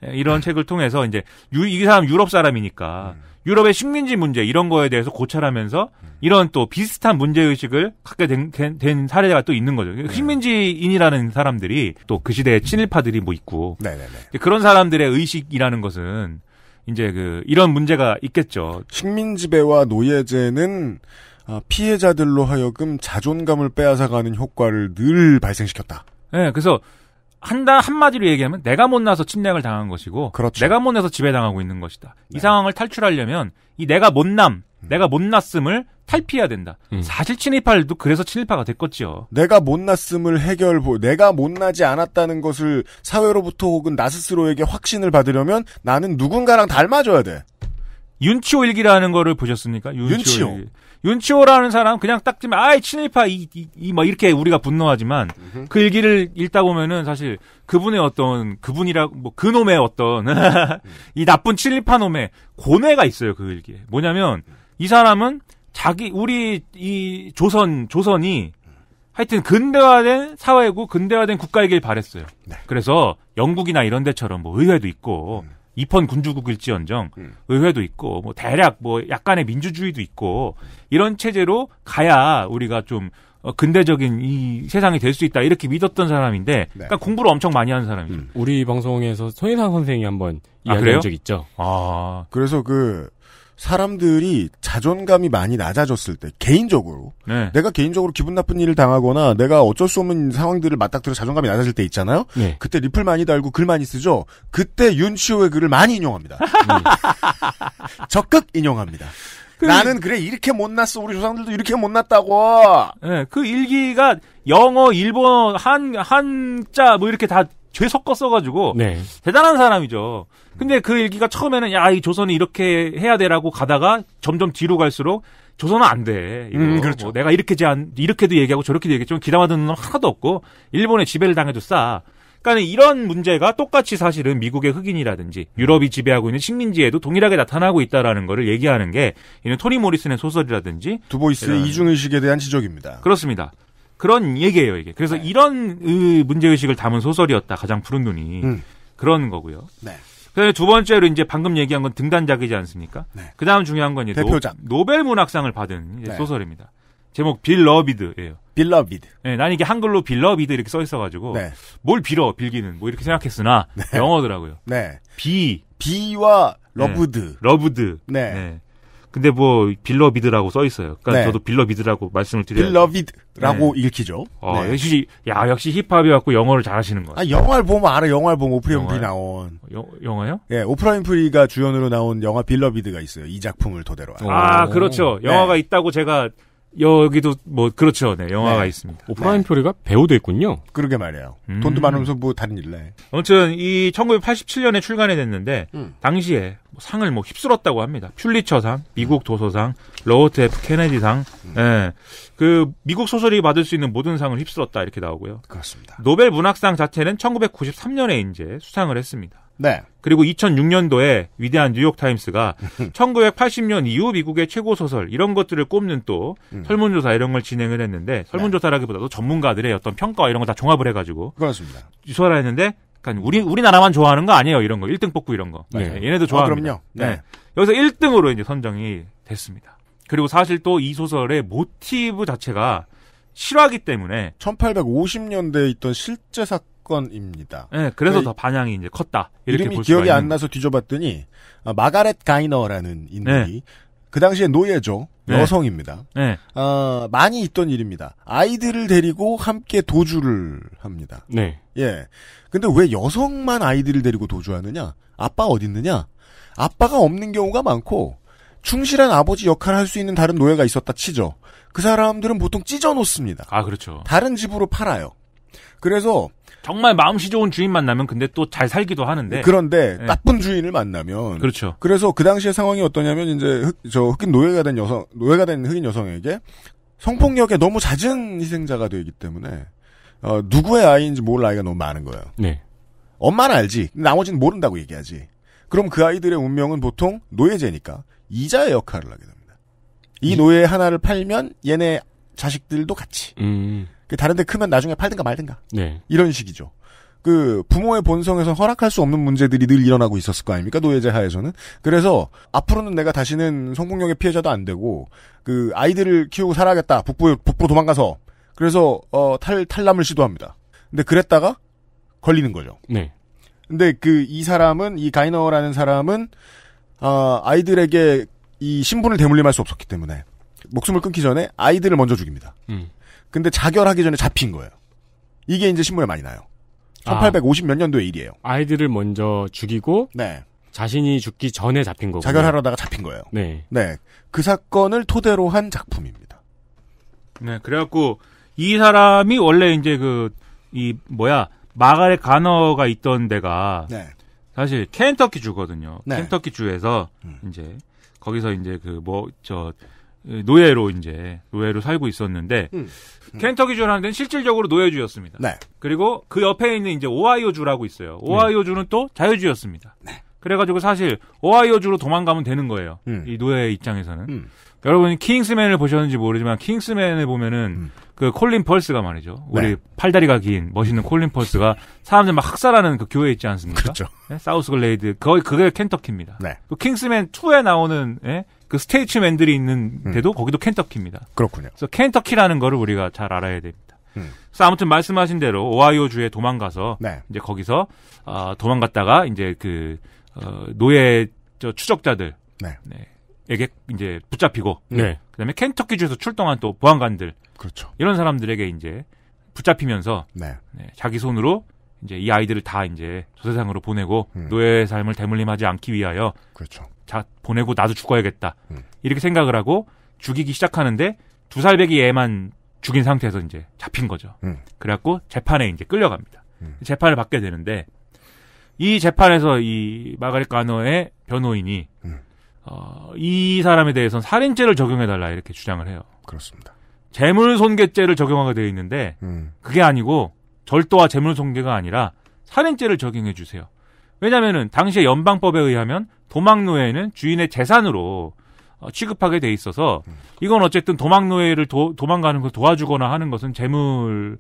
예, 이런 책을 통해서 이제 유, 이 사람 유럽 사람이니까 음. 유럽의 식민지 문제 이런 거에 대해서 고찰하면서 음. 이런 또 비슷한 문제 의식을 갖게 된, 된, 사례가 또 있는 거죠. 네. 식민지인이라는 사람들이 또 그 시대의 친일파들이 뭐 있고 네, 네, 네. 그런 사람들의 의식이라는 것은 이제 그 이런 문제가 있겠죠. 식민지배와 노예제는 아, 피해자들로 하여금 자존감을 빼앗아가는 효과를 늘 발생시켰다. 네, 그래서 한다 한마디로 얘기하면 내가 못나서 침략을 당한 것이고 그렇죠. 내가 못나서 지배당하고 있는 것이다. 네. 이 상황을 탈출하려면 이 내가 못남, 음. 내가 못났음을 탈피해야 된다. 음. 사실 친일파들도 그래서 친일파가 됐겠지요. 내가 못났음을 해결보, 내가 못나지 않았다는 것을 사회로부터 혹은 나 스스로에게 확신을 받으려면 나는 누군가랑 닮아줘야 돼. 윤치호 일기라는 거를 보셨습니까? 윤치호. 윤치호. 라는 사람 그냥 딱 뜨면 아이 친일파 이이막 뭐 이렇게 우리가 분노하지만 으흠. 그 일기를 읽다 보면은 사실 그분의 어떤 그분이라 뭐 그놈의 어떤 음. 이 나쁜 친일파 놈의 고뇌가 있어요 그 일기에 뭐냐면 이 사람은 자기 우리 이 조선 조선이 하여튼 근대화된 사회고 근대화된 국가이길 바랬어요. 네. 그래서 영국이나 이런 데처럼 뭐 의회도 있고 음. 입헌 군주국일지언정 음. 의회도 있고 뭐 대략 뭐 약간의 민주주의도 있고 이런 체제로 가야 우리가 좀 어, 근대적인 이 세상이 될 수 있다 이렇게 믿었던 사람인데 네. 그러니까 공부를 엄청 많이 하는 사람이죠. 음. 우리 방송에서 손희상 선생이 한번 아, 이야기한 아, 적 있죠. 아 그래서 그 사람들이 자존감이 많이 낮아졌을 때 개인적으로 네. 내가 개인적으로 기분 나쁜 일을 당하거나 내가 어쩔 수 없는 상황들을 맞닥뜨려 자존감이 낮아질 때 있잖아요. 네. 그때 리플 많이 달고 글 많이 쓰죠. 그때 윤치호의 글을 많이 인용합니다. 네. 적극 인용합니다. 그, 나는 그래 이렇게 못났어 우리 조상들도 이렇게 못났다고. 예, 그 일기가 영어, 일본, 한 한자 뭐 이렇게 다죄 섞어 써가지고 네. 대단한 사람이죠. 근데 그 일기가 처음에는 야이 조선이 이렇게 해야 되라고 가다가 점점 뒤로 갈수록 조선은 안 돼. 이거. 음, 뭐 그렇죠. 뭐 내가 이렇게 제안 이렇게도 얘기하고 저렇게도 얘기했지만 기다마 듣는 놈 하나도 없고 일본에 지배를 당해도 싸. 그러니까 이런 문제가 똑같이 사실은 미국의 흑인이라든지 유럽이 지배하고 있는 식민지에도 동일하게 나타나고 있다라는 것을 얘기하는 게 이는 토니 모리슨의 소설이라든지 두보이스의 이중 의식에 대한 지적입니다. 그렇습니다. 그런 얘기예요 이게. 그래서 네. 이런 문제 의식을 담은 소설이었다 가장 푸른 눈이 음. 그런 거고요. 네. 그다음에 두 번째로 이제 방금 얘기한 건 등단작이지 않습니까? 네. 그다음 중요한 건 이제 대 노, 벨 문학상을 받은 네. 소설입니다. 제목 빌러비드예요. 빌러비드. 네, 난 이게 한글로 빌러비드 이렇게 써 있어가지고 네. 뭘 빌어 빌기는 뭐 이렇게 생각했으나 네. 영어더라고요. 네. 비 비와 러브드. 러브드. 네. 근데 뭐 빌러비드라고 써 있어요. 그러니까 네. 저도 빌러비드라고 말씀을 드려요. 빌러비드라고 네. 읽히죠. 어, 네. 역시 야 역시 힙합이 갖고 영어를 잘하시는 거아요 아, 영화를 보면 알아. 영화를 보면 오프라 인프리 나온. 여, 영화요? 예, 오프라 인프리가 주연으로 나온 영화 빌러비드가 있어요. 이 작품을 토대로. 한. 아, 그렇죠. 영화가 네. 있다고 제가 여기도 뭐 그렇죠. 네, 영화가 네. 있습니다. 오프라인 네. 표리가 배우도 있군요. 그러게 말이에요. 음. 돈도 많으면서 뭐 다른 일래. 아무튼 이 1987년에 출간이 됐는데 음. 당시에 뭐 상을 뭐 휩쓸었다고 합니다. 퓰리처상, 미국 도서상, 러버트 F 케네디상. 음. 예. 그 미국 소설이 받을 수 있는 모든 상을 휩쓸었다 이렇게 나오고요. 그렇습니다. 노벨 문학상 자체는 1993년에 이제 수상을 했습니다. 네. 그리고 2006년도에 위대한 뉴욕타임스가 1980년 이후 미국의 최고 소설 이런 것들을 꼽는 또 음. 설문조사 이런 걸 진행을 했는데 네. 설문조사라기보다도 전문가들의 어떤 평가 이런 걸 다 종합을 해가지고 그렇습니다. 조사를 했는데 약간 그러니까 우리 우리나라만 좋아하는 거 아니에요 이런 거 1등 뽑고 이런 거 네. 네. 얘네도 아, 좋아합니다. 아, 네. 네. 여기서 1등으로 이제 선정이 됐습니다. 그리고 사실 또 이 소설의 모티브 자체가 실화기 때문에 1850년대에 있던 실제 사건 사건입니다. 네, 그래서 그러니까 더 반향이 이제 컸다. 이렇게 이름이 기억이 안 나서 뒤져봤더니 아, 마가렛 가이너라는 인물이 네. 그 당시에 노예죠. 네. 여성입니다. 네. 어, 많이 있던 일입니다. 아이들을 데리고 함께 도주를 합니다. 네. 예. 근데 왜 여성만 아이들을 데리고 도주하느냐? 아빠 어디 있느냐? 아빠가 없는 경우가 많고 충실한 아버지 역할을 할 수 있는 다른 노예가 있었다 치죠. 그 사람들은 보통 찢어 놓습니다. 아, 그렇죠. 다른 집으로 팔아요. 그래서 정말 마음씨 좋은 주인 만나면 근데 또 잘 살기도 하는데 그런데 네. 나쁜 주인을 만나면 그렇죠. 그래서 그 당시의 상황이 어떠냐면 이제 흑, 저 흑인 노예가 된 여성 노예가 된 흑인 여성에게 성폭력에 너무 잦은 희생자가 되기 때문에 어, 누구의 아이인지 모를 아이가 너무 많은 거예요. 네. 엄마는 알지. 나머지는 모른다고 얘기하지. 그럼 그 아이들의 운명은 보통 노예제니까 이자의 역할을 하게 됩니다. 이 음. 노예 하나를 팔면 얘네 자식들도 같이. 음. 그 다른데 크면 나중에 팔든가 말든가. 네. 이런 식이죠. 그 부모의 본성에서 허락할 수 없는 문제들이 늘 일어나고 있었을 거 아닙니까 노예제 하에서는 그래서 앞으로는 내가 다시는 성폭력의 피해자도 안 되고 그 아이들을 키우고 살아야겠다 북부 북부로 도망가서 그래서 어, 탈 탈남을 시도합니다 근데 그랬다가 걸리는 거죠 네 근데 그 이 사람은 이 가이너라는 사람은 어, 아이들에게 이 신분을 대물림할 수 없었기 때문에 목숨을 끊기 전에 아이들을 먼저 죽입니다 음. 근데 자결하기 전에 잡힌 거예요. 이게 이제 신문에 많이 나요. 1850몇 아. 년도의 일이에요. 아이들을 먼저 죽이고 네. 자신이 죽기 전에 잡힌 거고 자결하려다가 잡힌 거예요. 네. 네. 그 사건을 토대로 한 작품입니다. 네. 그래갖고 이 사람이 원래 이제 그 이 뭐야 마가렛 가너가 있던 데가 네. 사실 켄터키 주거든요. 네. 켄터키 주에서 음. 이제 거기서 이제 그뭐저 노예로 이제 노예로 살고 있었는데 음. 음. 켄터키주를 하는 데는 실질적으로 노예주였습니다. 네. 그리고 그 옆에 있는 이제 오하이오주라고 있어요. 오하이오주는 음. 또 자유주였습니다. 네. 그래가지고 사실 오하이오주로 도망가면 되는 거예요. 음. 이 노예의 입장에서는. 음. 여러분 킹스맨을 보셨는지 모르지만 킹스맨을 보면은 음. 그 콜린 펄스가 말이죠. 우리 네. 팔다리가 긴 멋있는 콜린 펄스가 사람들 막 학살하는 그 교회 있지 않습니까? 그렇죠. 네? 사우스 글레이드 거의 그게 켄터키입니다. 네. 그 킹스맨 2에 나오는 예? 그 스테이츠맨들이 있는데도 음. 거기도 켄터키입니다. 그렇군요. 그래서 켄터키라는 거를 우리가 잘 알아야 됩니다. 음. 그래서 아무튼 말씀하신 대로 오하이오 주에 도망가서 네. 이제 거기서 어, 도망갔다가 이제 그 어, 노예 저 추적자들 네. 네. 에게 이제 붙잡히고 네. 그다음에 켄터키 주에서 출동한 또 보안관들 그렇죠. 이런 사람들에게 이제 붙잡히면서 네. 네, 자기 손으로 이제 이 아이들을 다 이제 저 세상으로 보내고 음. 노예의 삶을 대물림하지 않기 위하여 그렇죠. 자 보내고 나도 죽어야겠다 음. 이렇게 생각을 하고 죽이기 시작하는데 두 살배기 애만 죽인 상태에서 이제 잡힌 거죠. 음. 그래갖고 재판에 이제 끌려갑니다. 음. 재판을 받게 되는데 이 재판에서 이마가리카노의 변호인이 음. 어, 이 사람에 대해서는 살인죄를 적용해달라 이렇게 주장을 해요. 그렇습니다. 재물 손괴죄를 적용하게 되어 있는데 음. 그게 아니고 절도와 재물손괴가 아니라 살인죄를 적용해 주세요. 왜냐하면 당시의 연방법에 의하면 도망노예는 주인의 재산으로 어, 취급하게 돼 있어서 이건 어쨌든 도망노예를 도, 도망가는 걸 도와주거나 하는 것은 재물을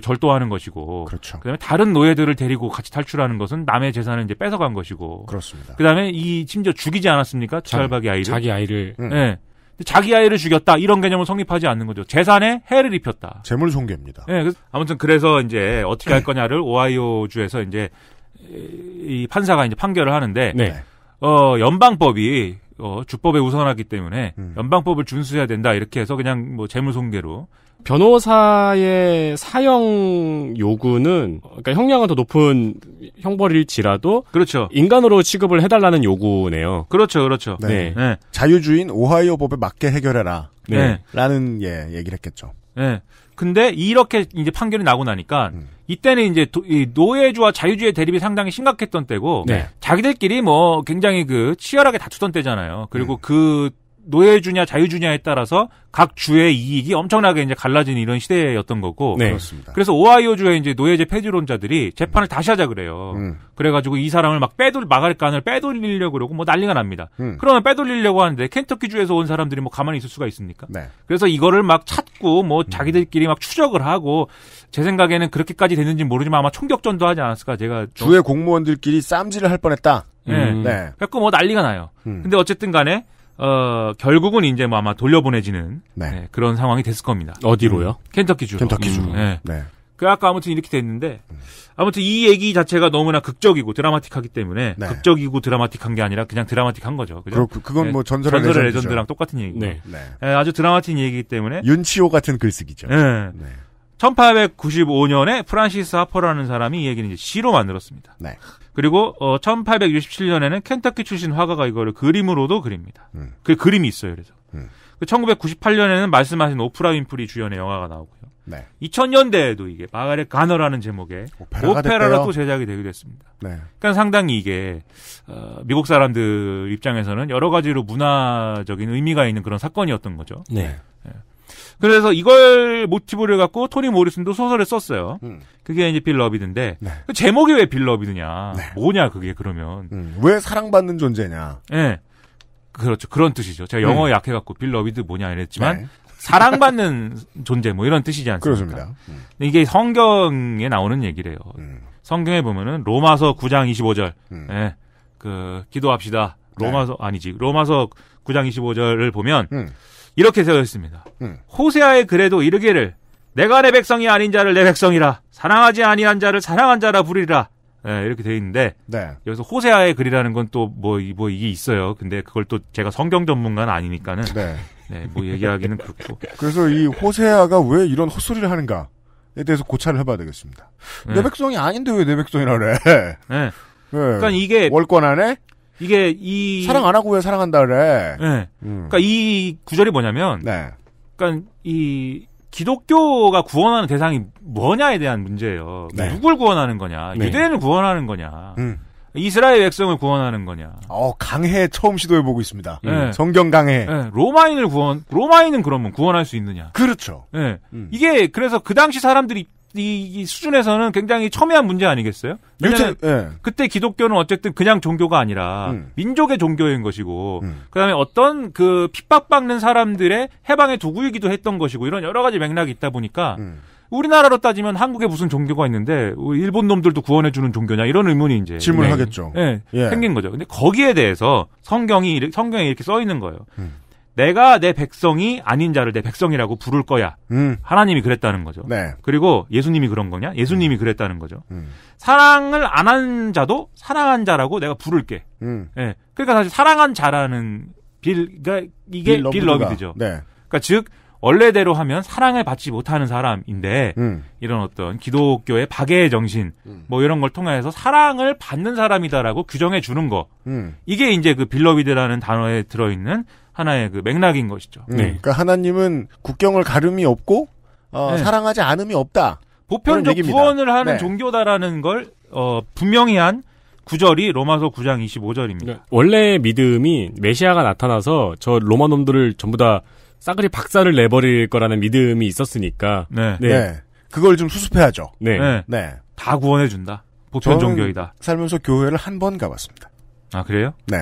절도하는 것이고 그렇죠. 그다음에 다른 노예들을 데리고 같이 탈출하는 것은 남의 재산을 이제 뺏어간 것이고 그렇습니다. 그다음에 이 심지어 죽이지 않았습니까? 투알박이 아이를 자기 아이를 네. 음. 자기 아이를 죽였다 이런 개념은 성립하지 않는 거죠. 재산에 해를 입혔다. 재물 손괴입니다. 예. 네, 아무튼 그래서 이제 어떻게 할 거냐를 오하이오 주에서 이제 이 판사가 이제 판결을 하는데 네. 어 연방법이 어, 주법에 우선하기 때문에 음. 연방법을 준수해야 된다 이렇게 해서 그냥 뭐 재물손괴로 변호사의 사형 요구는 그러니까 형량은 더 높은 형벌일지라도 그렇죠 인간으로 취급을 해달라는 요구네요. 그렇죠, 그렇죠. 네, 네. 네. 자유주인 오하이오 법에 맞게 해결해라. 네. 라는 예 얘기를 했겠죠. 네. 근데 이렇게 이제 판결이 나고 나니까 음. 이때는 이제 도, 노예주와 자유주의 대립이 상당히 심각했던 때고 네. 자기들끼리 뭐 굉장히 그 치열하게 다투던 때잖아요. 그리고 음. 그 노예주냐 자유주냐에 따라서 각 주의 이익이 엄청나게 이제 갈라진 이런 시대였던 거고. 네. 그렇습니다. 그래서 오하이오 주의 이제 노예제 폐지론자들이 재판을 음. 다시 하자 그래요. 음. 그래가지고 이 사람을 막 빼돌 마갈간을 빼돌리려고 그러고 뭐 난리가 납니다. 음. 그러면 빼돌리려고 하는데 켄터키 주에서 온 사람들이 뭐 가만히 있을 수가 있습니까? 네. 그래서 이거를 막 찾고 뭐 음. 자기들끼리 막 추적을 하고 제 생각에는 그렇게까지 됐는지 모르지만 아마 총격전도 하지 않았을까 제가 주의 공무원들끼리 쌈질을 할 뻔했다. 네. 음. 네. 그래갖고 뭐 난리가 나요. 음. 근데 어쨌든 간에 어, 결국은 이제 뭐 아마 돌려보내지는 네. 네, 그런 상황이 됐을 겁니다. 어디로요? 음, 켄터키 주로. 켄터키 주로. 음, 네. 네. 그 아까 아무튼 이렇게 됐는데 아무튼 이 얘기 자체가 너무나 극적이고 드라마틱하기 때문에 네. 극적이고 드라마틱한 게 아니라 그냥 드라마틱한 거죠. 그죠? 그렇, 그건 네. 뭐 전설의, 전설의 레전드랑 똑같은 얘기고 네. 네. 네 아주 드라마틱 한 얘기이기 때문에 윤치호 같은 글쓰기죠. 네. 1895년에 프란시스 하퍼라는 사람이 이얘기를 이제 시로 만들었습니다. 네. 그리고 어 1867년에는 켄터키 출신 화가가 이거를 그림으로도 그립니다. 음. 그 그림이 있어요. 그래서 음. 1998년에는 그 말씀하신 오프라 윈프리 주연의 영화가 나오고요. 네. 2000년대에도 이게 마가렛 가너라는 제목의 오페라가 또 제작이 되기도 했습니다. 네. 그러니까 상당히 이게 어, 미국 사람들 입장에서는 여러 가지로 문화적인 의미가 있는 그런 사건이었던 거죠. 네. 네. 그래서 이걸 모티브를 갖고 토니 모리슨도 소설을 썼어요. 음. 그게 이제 빌러비드인데 네. 그 제목이 왜 빌러비드냐? 네. 뭐냐 그게 그러면 음. 왜 사랑받는 존재냐? 예, 네. 그렇죠 그런 뜻이죠. 제가 영어 음. 약해갖고 빌러비드 뭐냐 이랬지만 네. 사랑받는 존재 뭐 이런 뜻이지 않습니까? 그렇습니다. 음. 이게 성경에 나오는 얘기래요. 음. 성경에 보면은 로마서 9장 25절, 음. 예, 그 기도합시다. 네. 로마서 아니지 로마서 9장 25절을 보면 이렇게 되어 있습니다 음. 호세아의 글에도 이르기를 내가 내 백성이 아닌 자를 내 백성이라 사랑하지 아니한 자를 사랑한 자라 부리라 네, 예, 이렇게 되어 있는데 네. 여기서 호세아의 글이라는 건 또 뭐뭐 뭐 이게 있어요. 근데 그걸 또 제가 성경 전문가는 아니니까는 네. 네, 뭐 얘기하기는 그렇고. 그래서 이 호세아가 왜 이런 헛소리를 하는가에 대해서 고찰을 해봐야 되겠습니다. 네. 내 백성이 아닌데 왜 내 백성이라 그래? 네. 네. 그러니까 이게 월권 안에 이게 이 사랑 안 하고 왜 사랑한다 그래? 네. 음. 그러니까 이 구절이 뭐냐면, 네. 그러니까 이 기독교가 구원하는 대상이 뭐냐에 대한 문제예요. 네. 누굴 구원하는 거냐? 네. 유대인을 구원하는 거냐? 음. 이스라엘 백성을 구원하는 거냐? 어 강해 처음 시도해 보고 있습니다. 네. 성경 강해. 네. 로마인을 구원 로마인은 그러면 구원할 수 있느냐? 그렇죠. 예. 음. 이게 그래서 그 당시 사람들이 이, 이, 수준에서는 굉장히 첨예한 문제 아니겠어요? 유태, 예. 그때 기독교는 어쨌든 그냥 종교가 아니라 음. 민족의 종교인 것이고, 음. 그 다음에 어떤 그 핍박받는 사람들의 해방의 도구이기도 했던 것이고, 이런 여러 가지 맥락이 있다 보니까, 음. 우리나라로 따지면 한국에 무슨 종교가 있는데 뭐 일본 놈들도 구원해 주는 종교냐 이런 의문이 이제 질문을 네. 하겠죠. 네. 예. 생긴 거죠. 근데 거기에 대해서 성경이 성경에 이렇게 써 있는 거예요. 음. 내가 내 백성이 아닌 자를 내 백성이라고 부를 거야. 음. 하나님이 그랬다는 거죠. 네. 그리고 예수님이 그런 거냐? 예수님이 음. 그랬다는 거죠. 음. 사랑을 안 한 자도 사랑한 자라고 내가 부를게. 음. 예. 그러니까 사실 사랑한 자라는 빌, 그러니까 이게 빌, 러비드죠. 네. 그러니까 즉 원래대로 하면 사랑을 받지 못하는 사람인데 음. 이런 어떤 기독교의 박애의 정신 음. 뭐 이런 걸 통해서 사랑을 받는 사람이다라고 규정해 주는 거 음. 이게 이제 그 빌러비드라는 단어에 들어있는 하나의 그 맥락인 것이죠. 네. 그러니까 하나님은 국경을 가름이 없고 어, 네. 사랑하지 않음이 없다. 보편적 구원을 하는 네. 종교다라는 걸 어, 분명히 한 구절이 로마서 9장 25절입니다. 네. 원래 믿음이 메시아가 나타나서 저 로마 놈들을 전부 다 싸그리 박살을 내버릴 거라는 믿음이 있었으니까. 네. 네. 네. 그걸 좀 수습해야죠. 네. 네. 네. 다 구원해준다. 보편 종교이다. 살면서 교회를 한 번 가봤습니다. 아, 그래요? 네.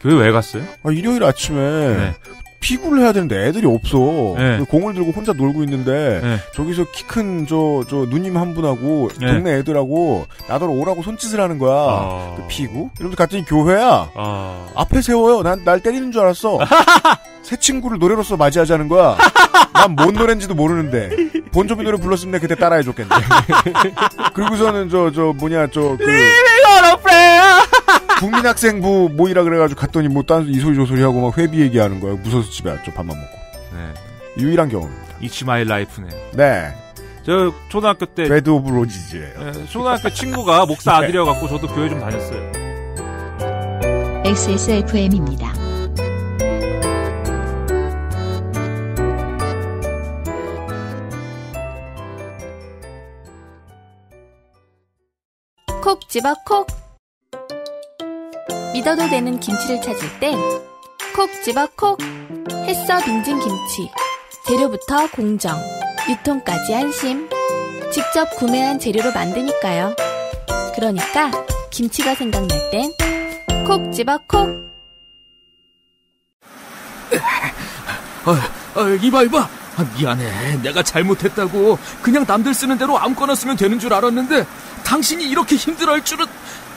교회 왜 갔어요? 아, 일요일 아침에 네. 피구를 해야 되는데 애들이 없어. 네. 공을 들고 혼자 놀고 있는데 네. 저기서 키 큰 저 저 누님 한 분하고 네. 동네 애들하고 나더러 오라고 손짓을 하는 거야. 어... 그 피구? 이러면서 갔더니 교회야. 어... 앞에 세워요. 난 날 때리는 줄 알았어. 새 친구를 노래로서 맞이하자는 거야. 난 뭔 노래인지도 모르는데 본조비 노래 불렀으면 그때 따라해 줬겠네. 그리고서는 저 저 뭐냐 저그 국민학생부 모이라 그래가지고 갔더니 뭐딴 이소리 저소리 하고 막 회비 얘기하는 거예요. 무서워서 집에 왔죠. 밥만 먹고. 네. 유일한 경험입니다. 이치 마이 라이프네요. 네. 저 초등학교 때 레드 오브 로지즈예요. 네, 초등학교 친구가 목사 네. 아들이어 갖고 저도 교회 좀 다녔어요. XSFM입니다. 콕 집어 콕 믿어도 되는 김치를 찾을 땐 콕 집어 콕! 했어 빙진 김치. 재료부터 공정, 유통까지 안심. 직접 구매한 재료로 만드니까요. 그러니까 김치가 생각날 땐 콕 집어 콕! 어, 어, 이봐, 이봐! 아, 미안해. 내가 잘못했다고. 그냥 남들 쓰는 대로 아무거나 쓰면 되는 줄 알았는데, 당신이 이렇게 힘들어 할 줄은.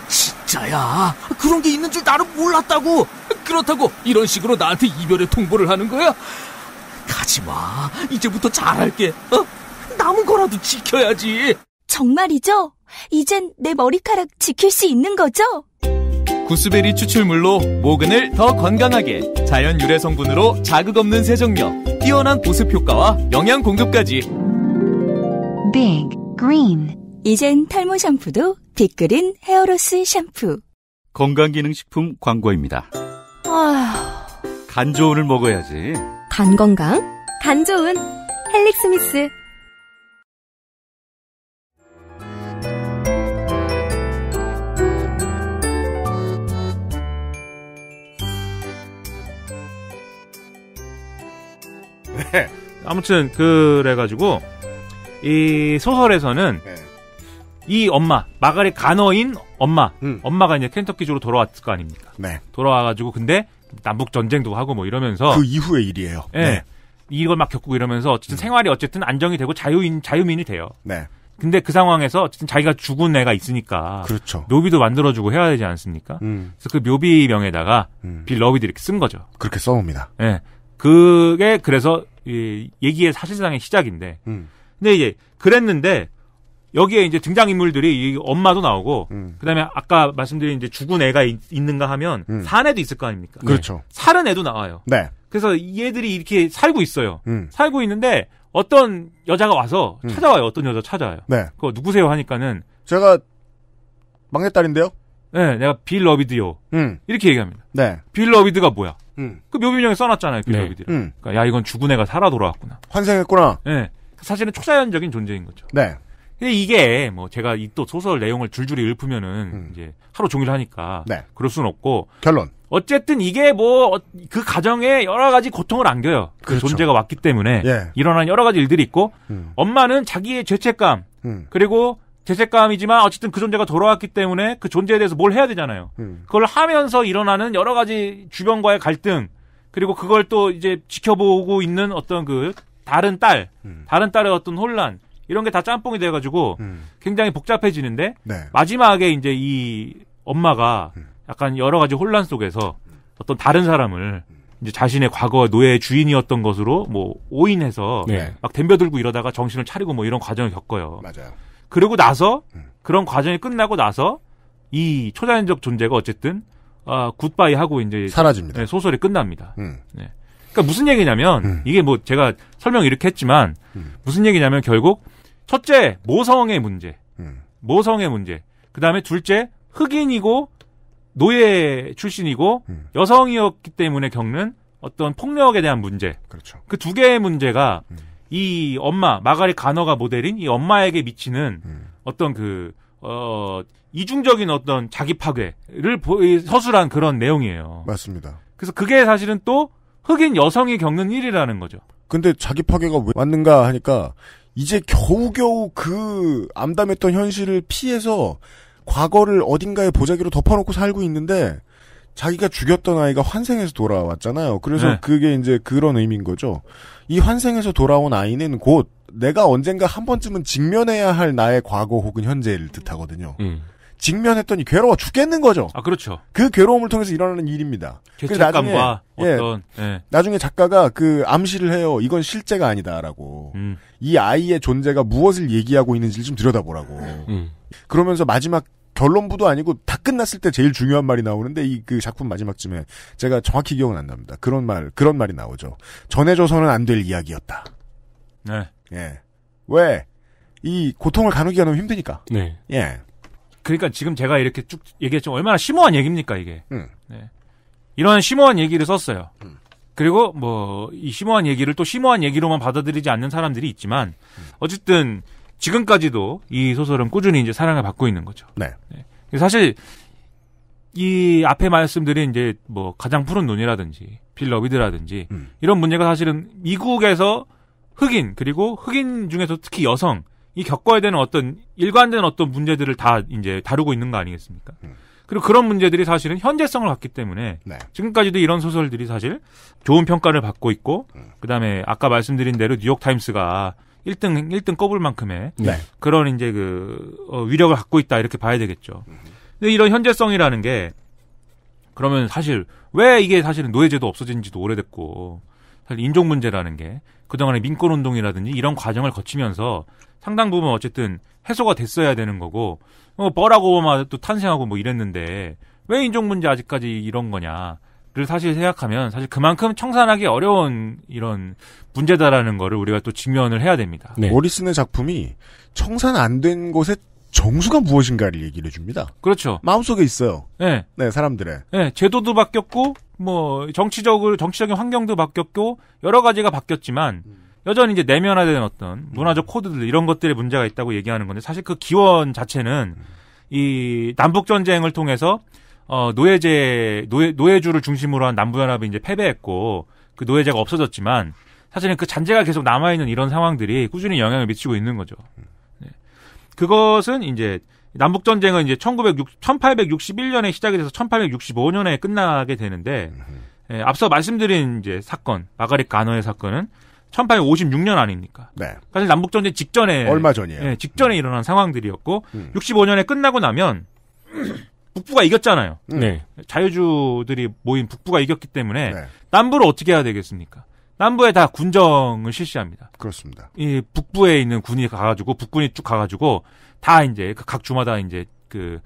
진짜야? 그런 게 있는 줄 나는 몰랐다고. 그렇다고 이런 식으로 나한테 이별의 통보를 하는 거야? 가지 마. 이제부터 잘할게. 어? 남은 거라도 지켜야지. 정말이죠? 이젠 내 머리카락 지킬 수 있는 거죠? 구스베리 추출물로 모근을 더 건강하게 자연 유래 성분으로 자극 없는 세정력, 뛰어난 보습 효과와 영양 공급까지. Big Green. 이젠 탈모 샴푸도 빅그린 헤어로스 샴푸 건강기능식품 광고입니다. 아... 간 좋은을 먹어야지. 간 건강? 간 좋은 헬릭스미스 네. 아무튼 그래가지고 이 소설에서는 네. 이 엄마 마가렛 간어인 엄마 음. 엄마가 이제 켄터키주로 돌아왔을 거 아닙니까? 네. 돌아와가지고 근데 남북 전쟁도 하고 뭐 이러면서 그 이후의 일이에요. 예, 네. 이걸 막 겪고 이러면서 어쨌든 음. 생활이 어쨌든 안정이 되고 자유인 자유민이 돼요. 네. 근데 그 상황에서 어쨌든 자기가 죽은 애가 있으니까 그렇죠. 묘비도 만들어주고 해야 되지 않습니까? 음. 그래서 그 묘비명에다가 음. 빌 러비드 이렇게 쓴 거죠. 그렇게 써옵니다. 예. 그게 그래서 이 얘기의 사실상의 시작인데, 음. 근데 이제 그랬는데 여기에 이제 등장인물들이 이 엄마도 나오고 음. 그다음에 아까 말씀드린 이제 죽은 애가 있, 는가 하면 음. 산 애도 있을 거 아닙니까? 네. 그렇죠. 네. 살은 애도 나와요. 네. 그래서 얘들이 이렇게 살고 있어요. 음. 살고 있는데 어떤 여자가 와서 음. 찾아와요. 어떤 여자 찾아와요. 네. 그거 누구세요 하니까는 제가 막내딸인데요. 네, 내가 빌 러비드요. 음. 이렇게 얘기합니다. 네. 빌 러비드가 뭐야? 음. 그 묘비명에 써놨잖아요, 빌 네. 러비드. 음. 그러니까 야 이건 죽은 애가 살아 돌아왔구나. 환생했구나. 네. 사실은 초자연적인 존재인 거죠. 네. 근데 이게 뭐 제가 이 또 소설 내용을 줄줄이 읊으면은 음. 이제 하루 종일 하니까 네. 그럴 수는 없고 결론. 어쨌든 이게 뭐 그 가정에 여러 가지 고통을 안겨요. 그 그렇죠. 존재가 왔기 때문에 예. 일어난 여러 가지 일들이 있고 음. 엄마는 자기의 죄책감 음. 그리고 죄책감이지만 어쨌든 그 존재가 돌아왔기 때문에 그 존재에 대해서 뭘 해야 되잖아요. 음. 그걸 하면서 일어나는 여러 가지 주변과의 갈등 그리고 그걸 또 이제 지켜보고 있는 어떤 그 다른 딸, 음. 다른 딸의 어떤 혼란 이런 게 다 짬뽕이 돼가지고 음. 굉장히 복잡해지는데 네. 마지막에 이제 이 엄마가 음. 약간 여러 가지 혼란 속에서 어떤 다른 사람을 음. 이제 자신의 과거 노예 주인이었던 것으로 뭐 오인해서 네. 막 덤벼들고 이러다가 정신을 차리고 뭐 이런 과정을 겪어요. 맞아요. 그리고 나서 음. 그런 과정이 끝나고 나서 이 초자연적 존재가 어쨌든 아 굿바이 하고 이제 사라집니다. 네, 소설이 끝납니다. 음. 네. 그러니까 무슨 얘기냐면 음. 이게 뭐 제가 설명 이렇게 했지만 음. 무슨 얘기냐면 결국 첫째 모성의 문제, 음. 모성의 문제. 그 다음에 둘째 흑인이고 노예 출신이고 음. 여성이었기 때문에 겪는 어떤 폭력에 대한 문제. 그렇죠. 그 두 개의 문제가 음. 이 엄마 마가리 간어가 모델인 이 엄마에게 미치는 음. 어떤 그 어, 이중적인 어떤 자기 파괴를 서술한 그런 내용이에요. 맞습니다. 그래서 그게 사실은 또 흑인 여성이 겪는 일이라는 거죠. 근데 자기 파괴가 왜 왔는가 하니까 이제 겨우겨우 그 암담했던 현실을 피해서 과거를 어딘가에 보자기로 덮어놓고 살고 있는데 자기가 죽였던 아이가 환생해서 돌아왔잖아요. 그래서 네. 그게 이제 그런 의미인 거죠. 이 환생해서 돌아온 아이는 곧 내가 언젠가 한 번쯤은 직면해야 할 나의 과거 혹은 현재를 뜻하거든요. 음. 직면했더니 괴로워 죽겠는 거죠. 아 그렇죠. 그 괴로움을 통해서 일어나는 일입니다. 그 죄책감과 나중에, 예, 어떤 예, 예. 나중에 작가가 그 암시를 해요. 이건 실제가 아니다라고. 음. 이 아이의 존재가 무엇을 얘기하고 있는지를 좀 들여다보라고. 음. 그러면서 마지막 결론부도 아니고 다 끝났을 때 제일 중요한 말이 나오는데 이 그 작품 마지막쯤에 제가 정확히 기억은 안 납니다. 그런 말 그런 말이 나오죠. 전해줘서는 안 될 이야기였다. 네. 예. 왜? 이 고통을 가누기가 너무 힘드니까. 네. 예. 그러니까 지금 제가 이렇게 쭉 얘기했지만 얼마나 심오한 얘기입니까 이게. 음. 네. 이런 심오한 얘기를 썼어요. 음. 그리고 뭐 이 심오한 얘기를 또 심오한 얘기로만 받아들이지 않는 사람들이 있지만 음. 어쨌든 지금까지도 이 소설은 꾸준히 이제 사랑을 받고 있는 거죠. 네. 네. 사실 이 앞에 말씀드린 이제 뭐 가장 푸른 눈이라든지 빌러비드라든지 음. 이런 문제가 사실은 미국에서 흑인 그리고 흑인 중에서 특히 여성 이 겪어야 되는 어떤 일관된 어떤 문제들을 다 이제 다루고 있는 거 아니겠습니까? 음. 그리고 그런 문제들이 사실은 현재성을 갖기 때문에 네. 지금까지도 이런 소설들이 사실 좋은 평가를 받고 있고 음. 그다음에 아까 말씀드린 대로 뉴욕 타임스가 1등 1등 꼽을 만큼의 네. 그런 이제 그 어, 위력을 갖고 있다 이렇게 봐야 되겠죠. 음. 근데 이런 현재성이라는 게 그러면 사실 왜 이게 사실은 노예제도 없어진지도 오래됐고 사실 인종 문제라는 게 그동안의 민권 운동이라든지 이런 과정을 거치면서 상당 부분 어쨌든 해소가 됐어야 되는 거고 뭐 버락 오바마 또 탄생하고 뭐 이랬는데 왜 인종 문제 아직까지 이런 거냐를 사실 생각하면 사실 그만큼 청산하기 어려운 이런 문제다라는 거를 우리가 또 직면을 해야 됩니다. 네. 모리슨의 작품이 청산 안 된 곳에 정수가 무엇인가를 얘기를 해줍니다. 그렇죠. 마음속에 있어요. 네. 네, 사람들의. 네, 제도도 바뀌었고, 뭐, 정치적으로, 정치적인 환경도 바뀌었고, 여러 가지가 바뀌었지만, 여전히 이제 내면화된 어떤 문화적 음. 코드들, 이런 것들의 문제가 있다고 얘기하는 건데, 사실 그 기원 자체는, 이, 남북전쟁을 통해서, 어, 노예제, 노예, 노예주를 중심으로 한 남부연합이 이제 패배했고, 그 노예제가 없어졌지만, 사실은 그 잔재가 계속 남아있는 이런 상황들이 꾸준히 영향을 미치고 있는 거죠. 그것은 이제 남북 전쟁은 이제 1960 1861년에 시작이 돼서 1865년에 끝나게 되는데 예, 앞서 말씀드린 이제 사건 마가릿 가너의 사건은 1856년 아닙니까? 네. 사실 남북 전쟁 직전에 얼마 전이에요. 예, 직전에 음. 일어난 상황들이었고 음. 65년에 끝나고 나면 북부가 이겼잖아요. 네. 자유주들이 모인 북부가 이겼기 때문에 네. 남부를 어떻게 해야 되겠습니까? 남부에 다 군정을 실시합니다. 그렇습니다. 이 북부에 있는 군이 가가지고 북군이 쭉 가가지고 다 이제 그 각 주마다 이제 그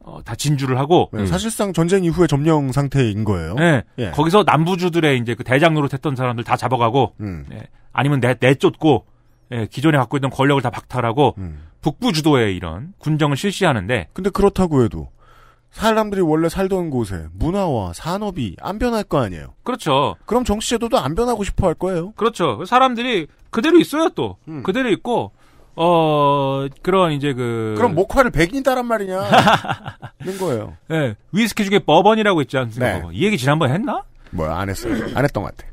어, 다 진주를 하고 네, 사실상 전쟁 이후에 점령 상태인 거예요. 네, 예. 거기서 남부주들의 이제 그 대장 노릇했던 사람들 다 잡아가고 음. 예, 아니면 내 내쫓고 예, 기존에 갖고 있던 권력을 다 박탈하고 음. 북부 주도의 이런 군정을 실시하는데 근데 그렇다고 해도 사람들이 원래 살던 곳에 문화와 산업이 안 변할 거 아니에요. 그렇죠. 그럼 정치 제도도 안 변하고 싶어 할 거예요. 그렇죠. 사람들이 그대로 있어요 또. 음. 그대로 있고 어 그런 이제 그 그럼 목화를 백인이 란 말이냐? 는 거예요. 네. 위스키 중에 버번이라고 있지 않습니까? 네. 이 얘기 지난번 에 했나? 뭐안 했어요. 안 했던 것 같아.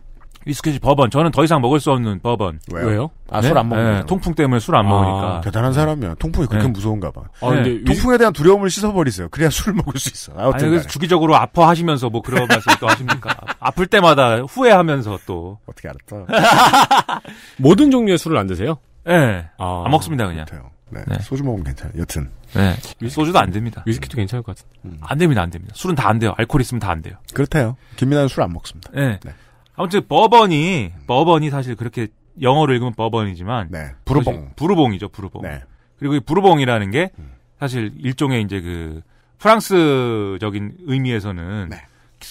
위스키시 버번. 저는 더 이상 먹을 수 없는 버번. 왜요? 왜요? 아, 네? 술안 먹는 네, 통풍 때문에 술안 아, 먹으니까. 대단한 네. 사람이야. 통풍이 그렇게 네. 무서운가 봐. 아, 근데 네. 통풍에 대한 두려움을 씻어버리세요. 그래야 술을 먹을 수 있어. 아니, 그래서 주기적으로 아파하시면서 뭐 그런 말씀 또 하십니까? 아플 때마다 후회하면서 또. 어떻게 알았다. 모든 종류의 술을 안 드세요? 네. 아, 안 먹습니다, 그냥. 못해요. 네. 네. 소주 먹으면 괜찮아요. 여튼. 네. 소주도 안 됩니다. 위스키도 괜찮을 것 같은데. 음. 안 됩니다, 안 됩니다. 술은 다 안 돼요. 알코올 있으면 다 안 돼요. 그렇대요. 김민아는 술 안 먹습니다. 네. 네. 아무튼 버번이 버번이 사실 그렇게 영어로 읽으면 버번이지만 네. 부르봉 부르봉이죠 부르봉. 네. 그리고 이 부르봉이라는 게 음. 사실 일종의 이제 그 프랑스적인 의미에서는 네.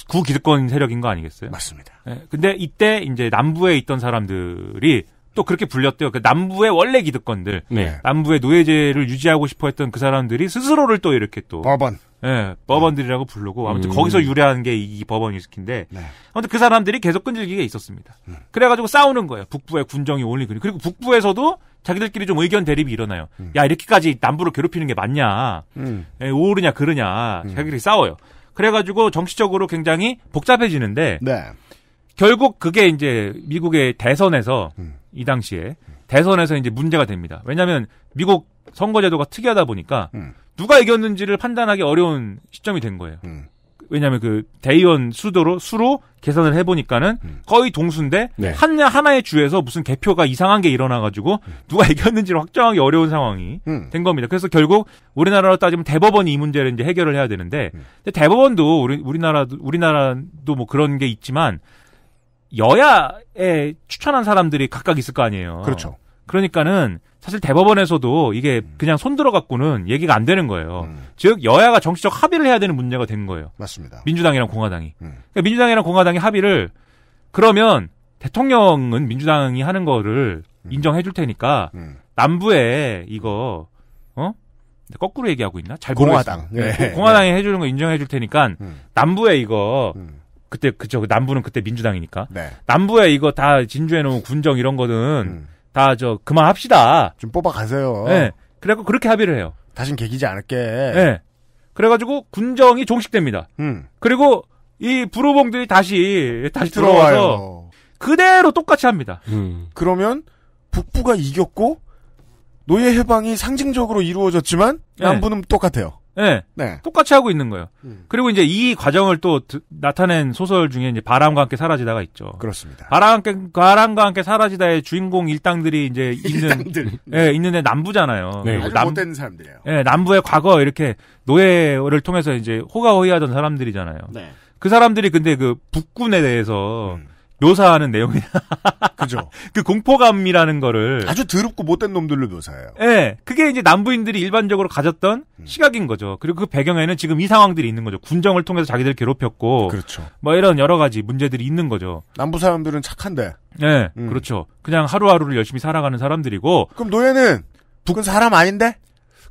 구기득권 세력인 거 아니겠어요? 맞습니다. 네. 근데 이때 이제 남부에 있던 사람들이 또 그렇게 불렸대요. 그 남부의 원래 기득권들, 네. 남부의 노예제를 유지하고 싶어했던 그 사람들이 스스로를 또 이렇게 또 버번 예, 법원들이라고 네. 부르고 아무튼 음. 거기서 유래한 게 이 법원 위스키인데 네. 아무튼 그 사람들이 계속 끈질기게 있었습니다. 음. 그래가지고 싸우는 거예요. 북부의 군정이 올리 그리 그리고 북부에서도 자기들끼리 좀 의견 대립이 일어나요. 음. 야 이렇게까지 남부를 괴롭히는 게 맞냐, 음. 예, 오르냐 그러냐 음. 자기들이 싸워요. 그래가지고 정치적으로 굉장히 복잡해지는데 네. 결국 그게 이제 미국의 대선에서 음. 이 당시에 대선에서 이제 문제가 됩니다. 왜냐하면 미국 선거제도가 특이하다 보니까 음. 누가 이겼는지를 판단하기 어려운 시점이 된 거예요. 음. 왜냐하면 그 대의원 수도로 수로 계산을 해보니까는 음. 거의 동수인데 네. 한 하나의 주에서 무슨 개표가 이상한 게 일어나가지고 음. 누가 이겼는지를 확정하기 어려운 상황이 음. 된 겁니다. 그래서 결국 우리나라로 따지면 대법원이 이 문제를 이제 해결을 해야 되는데 음. 대법원도 우리 우리나라도 우리나라도 뭐 그런 게 있지만 여야에 추천한 사람들이 각각 있을 거 아니에요. 그렇죠. 그러니까는 사실 대법원에서도 이게 음. 그냥 손 들어갖고는 얘기가 안 되는 거예요. 음. 즉 여야가 정치적 합의를 해야 되는 문제가 된 거예요. 맞습니다. 민주당이랑 공화당이. 음. 그러니까 민주당이랑 공화당이 합의를 그러면 대통령은 민주당이 하는 거를 음. 인정해 줄 테니까 음. 남부에 이거 어 거꾸로 얘기하고 있나? 잘 공화당. 네. 네. 공화당이 네. 해주는 거 인정해 줄 테니까 음. 남부에 이거 그때 그쵸 남부는 그때 민주당이니까 네. 남부에 이거 다 진주해 놓은 군정 이런 거는 다저 그만합시다. 좀 뽑아가세요. 네. 그래갖고 그렇게 합의를 해요. 다신 개기지 않을게. 네. 그래가지고 군정이 종식됩니다. 음. 그리고 이 부로봉들이 다시 다시 들어와서 그대로 똑같이 합니다. 음. 그러면 북부가 이겼고 노예 해방이 상징적으로 이루어졌지만 네. 남부는 네. 똑같아요. 네. 네. 똑같이 하고 있는 거예요. 음. 그리고 이제 이 과정을 또 드, 나타낸 소설 중에 이제 바람과 함께 사라지다가 있죠. 그렇습니다. 바람과 함께, 바람과 함께 사라지다의 주인공 일당들이 이제 있는 일당들. 예, 있는데 남부잖아요. 네. 아주 남, 못된 사람들이에요. 예, 남부의 과거 이렇게 노예를 통해서 이제 호가호위하던 사람들이잖아요. 네. 그 사람들이 근데 그 북군에 대해서 음. 묘사하는 내용이야. 그죠. 그 공포감이라는 거를 아주 더럽고 못된 놈들로 묘사해요. 예. 네, 그게 이제 남부인들이 일반적으로 가졌던 음. 시각인 거죠. 그리고 그 배경에는 지금 이 상황들이 있는 거죠. 군정을 통해서 자기들 괴롭혔고 그렇죠. 뭐 이런 여러 가지 문제들이 있는 거죠. 남부 사람들은 착한데. 예. 네, 음. 그렇죠. 그냥 하루하루를 열심히 살아가는 사람들이고 그럼 노예는 북은 사람 아닌데?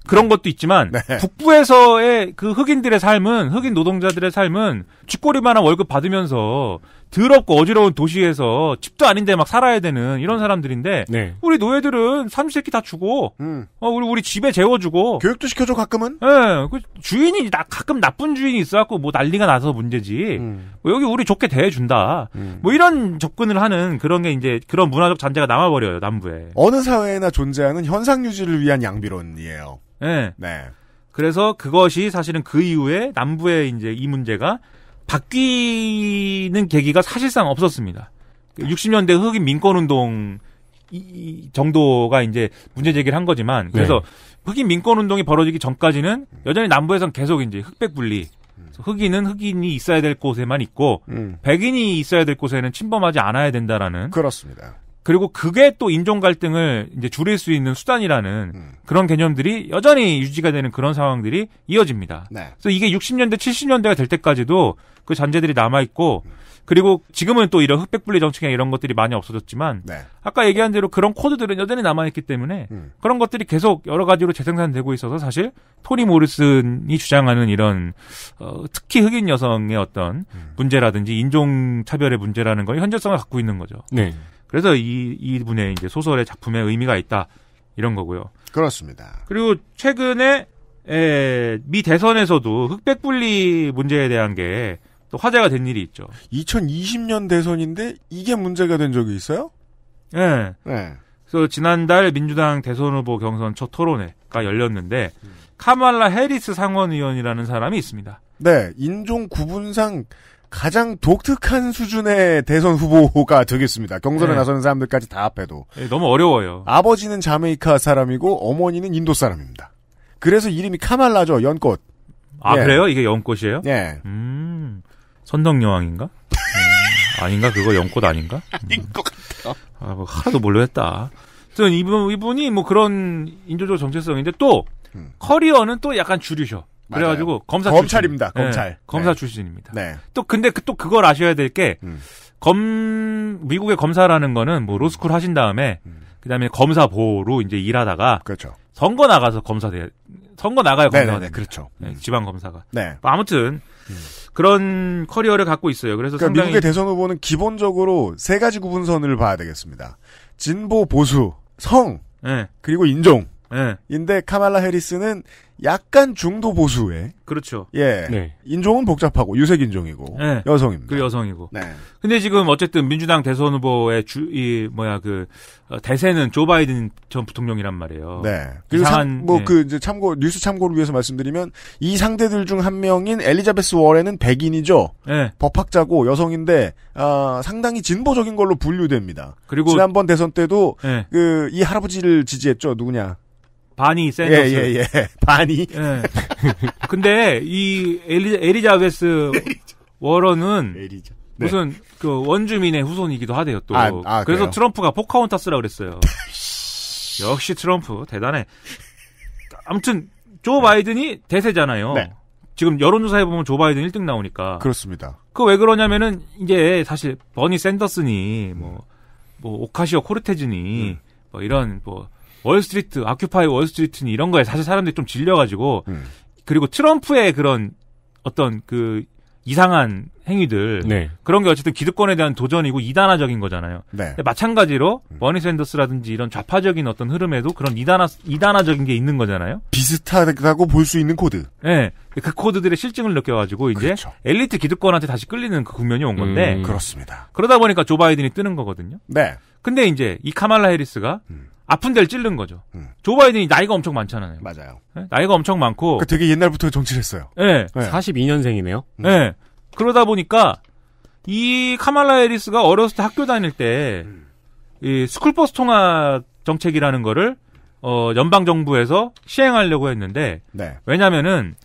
그런 것도 있지만 네. 북부에서의 그 흑인들의 삶은 흑인 노동자들의 삶은 쥐꼬리만한 월급 받으면서 더럽고 어지러운 도시에서 집도 아닌데 막 살아야 되는 이런 사람들인데 네. 우리 노예들은 삼시세끼 다 주고 음. 어, 우리 우리 집에 재워주고 교육도 시켜줘 가끔은 예, 네, 주인이 나, 가끔 나쁜 주인이 있어갖고 뭐 난리가 나서 문제지 음. 뭐 여기 우리 좋게 대해준다 음. 뭐 이런 접근을 하는 그런 게 이제 그런 문화적 잔재가 남아버려요 남부에 어느 사회나 존재하는 현상 유지를 위한 양비론이에요 네. 네. 그래서 그것이 사실은 그 이후에 남부의 이제 이 문제가 바뀌는 계기가 사실상 없었습니다. 60년대 흑인 민권운동 정도가 이제 문제 제기를 한 거지만 그래서 네. 흑인 민권운동이 벌어지기 전까지는 여전히 남부에선 계속 이제 흑백 분리 흑인은 흑인이 있어야 될 곳에만 있고 음. 백인이 있어야 될 곳에는 침범하지 않아야 된다라는 그렇습니다. 그리고 그게 또 인종 갈등을 이제 줄일 수 있는 수단이라는 음. 그런 개념들이 여전히 유지가 되는 그런 상황들이 이어집니다. 네. 그래서 이게 60년대, 70년대가 될 때까지도 그 잔재들이 남아 있고 그리고 지금은 또 이런 흑백 분리 정책이나 이런 것들이 많이 없어졌지만 네. 아까 얘기한 대로 그런 코드들은 여전히 남아 있기 때문에 음. 그런 것들이 계속 여러 가지로 재생산되고 있어서 사실 토니 모리슨이 주장하는 이런 어, 특히 흑인 여성의 어떤 음. 문제라든지 인종 차별의 문제라는 건 현재성을 갖고 있는 거죠. 네. 그래서 이 이분의 이제 소설의 작품에 의미가 있다 이런 거고요. 그렇습니다. 그리고 최근에 에, 미 대선에서도 흑백 분리 문제에 대한 게또 화제가 된 일이 있죠. 2020년 대선인데 이게 문제가 된 적이 있어요? 네. 네. 그래서 지난달 민주당 대선 후보 경선 첫 토론회가 열렸는데 음. 카말라 해리스 상원의원이라는 사람이 있습니다. 네, 인종 구분상 가장 독특한 수준의 대선 후보가 되겠습니다. 경선에 네. 나서는 사람들까지 다 합해도 네, 너무 어려워요. 아버지는 자메이카 사람이고 어머니는 인도 사람입니다. 그래서 이름이 카말라죠 연꽃. 아 예. 그래요? 이게 연꽃이에요? 네. 예. 음. 선덕여왕인가? 음, 아닌가? 그거 연꽃 아닌가? 음. 아닌 것같아 아, 뭐 하나도 몰라했다. 저는 이분, 이분이 뭐 그런 인조적 정체성인데 또 음. 커리어는 또 약간 줄이셔. 그래가지고 맞아요. 검사 검찰입니다. 출신. 네, 검찰 네, 검사 네. 출신입니다. 네. 또 근데 그, 또 그걸 아셔야 될게 음. 검, 미국의 검사라는 거는 뭐 로스쿨 하신 다음에 음. 그다음에 검사 보로 호 이제 일하다가 그렇죠. 선거 나가서 검사 돼 선거 나가야 검사가 돼. 네, 네, 그렇죠. 네, 음. 지방 검사가. 네. 뭐 아무튼 음. 그런 커리어를 갖고 있어요. 그래서 그러니까 미국의 대선 후보는 기본적으로 세 가지 구분선을 봐야 되겠습니다. 진보 보수, 성, 네. 그리고 인종. 예. 인데 카말라 해리스는 약간 중도 보수의 그렇죠. 예. 네. 인종은 복잡하고 유색 인종이고 네. 여성입니다. 그 여성이고. 네. 근데 지금 어쨌든 민주당 대선 후보의 주 이 뭐야 그 어, 대세는 조 바이든 전 부통령이란 말이에요. 네. 그리고 뭐그 예. 네. 이제 참고 뉴스 참고를 위해서 말씀드리면 이 상대들 중 한 명인 엘리자베스 워렌은 백인이죠. 네. 법학자고 여성인데 어, 상당히 진보적인 걸로 분류됩니다. 그리고 지난번 대선 때도 예. 그이 할아버지를 지지했죠. 누구냐? 바니 샌더스. 예, 예, 예. 바니. 예. 근데 이 엘리, 에리자베스 워런은 에리자. 네. 무슨 그 원주민의 후손이기도 하대요 또. 아, 아, 그래서 그래요? 트럼프가 포카운타스라 그랬어요. 역시 트럼프 대단해. 아무튼 조 바이든이 대세잖아요. 네. 지금 여론조사해 보면 조 바이든 1등 나오니까. 그렇습니다. 그 왜 그러냐면은 이제 사실 버니 샌더슨이 뭐뭐 뭐 오카시오 코르테즈니 음. 뭐 이런 뭐 월스트리트, 아큐파이 월스트리트니 이런 거에 사실 사람들이 좀 질려가지고 음. 그리고 트럼프의 그런 어떤 그 이상한 행위들 네. 그런 게 어쨌든 기득권에 대한 도전이고 이단화적인 거잖아요. 네. 마찬가지로 음. 버니 샌더스라든지 이런 좌파적인 어떤 흐름에도 그런 이단화 이단화적인 게 있는 거잖아요. 비슷하다고 볼 수 있는 코드. 네, 그 코드들의 실증을 느껴가지고 이제 그렇죠. 엘리트 기득권한테 다시 끌리는 그 국면이 온 건데 음, 그렇습니다. 그러다 보니까 조 바이든이 뜨는 거거든요. 네. 근데 이제 이 카말라 해리스가 음. 아픈 데를 찌른 거죠. 음. 조 바이든이 나이가 엄청 많잖아요. 맞아요. 네? 나이가 엄청 많고. 그 되게 옛날부터 정치를 했어요. 네. 예. 네. 예. 42년생이네요. 네. 음. 그러다 보니까 이 카말라 에리스가 어렸을 때 학교 다닐 때 음. 이 스쿨버스 통합 정책이라는 거를 어 연방 정부에서 시행하려고 했는데 네. 왜냐면은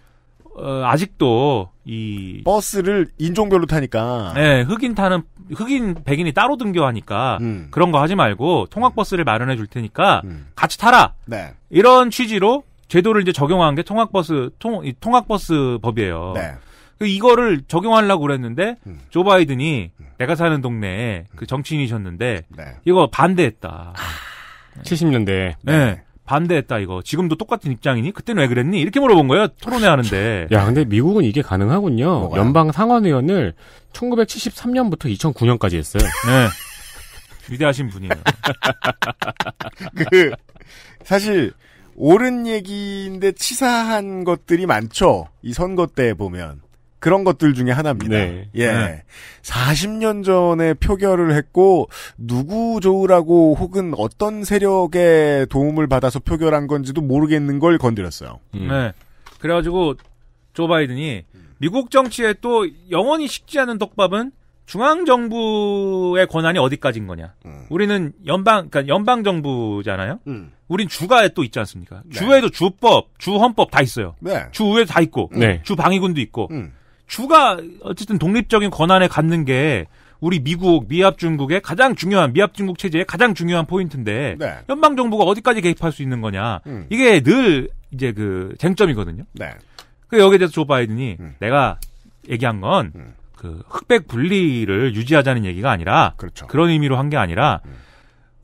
어, 아직도 이 버스를 인종별로 타니까 네, 흑인 타는 흑인 백인이 따로 등교하니까 음. 그런 거 하지 말고 통학 버스를 마련해 줄 테니까 음. 같이 타라. 네. 이런 취지로 제도를 이제 적용한 게 통학 버스 통 통학 버스 법이에요. 네. 그 이거를 적용하려고 그랬는데 음. 조 바이든이 내가 사는 동네에 그 정치인이셨는데 네. 이거 반대했다. 70년대. 아, 네. 반대했다 이거. 지금도 똑같은 입장이니? 그때는 왜 그랬니? 이렇게 물어본 거예요. 토론회 하는데. 야, 근데 미국은 이게 가능하군요. 뭐가요? 연방 상원의원을 1973년부터 2009년까지 했어요. 네. 위대하신 분이에요. 그 사실 옳은 얘기인데 치사한 것들이 많죠. 이 선거 때 보면. 그런 것들 중에 하나입니다. 네. 예. 네. 40년 전에 표결을 했고 누구 좋으라고 혹은 어떤 세력의 도움을 받아서 표결한 건지도 모르겠는 걸 건드렸어요. 음. 네. 그래가지고 조 바이든이 미국 정치에 또 영원히 식지 않은 떡밥은 중앙 정부의 권한이 어디까지인 거냐? 음. 우리는 연방 그러니까 연방 정부잖아요. 음. 우린 주가에 또 있지 않습니까? 네. 주에도 주법, 주헌법 다 있어요. 네. 주의회도 다 있고, 음. 네. 주방위군도 있고. 음. 주가 어쨌든 독립적인 권한을 갖는 게 우리 미국 미합 중국의 가장 중요한 미합 중국 체제의 가장 중요한 포인트인데 네. 연방 정부가 어디까지 개입할 수 있는 거냐 음. 이게 늘 이제 그 쟁점이거든요. 네. 그 여기에 대해서 조 바이든이 음. 내가 얘기한 건그 음. 흑백 분리를 유지하자는 얘기가 아니라 그렇죠. 그런 의미로 한 게 아니라 음.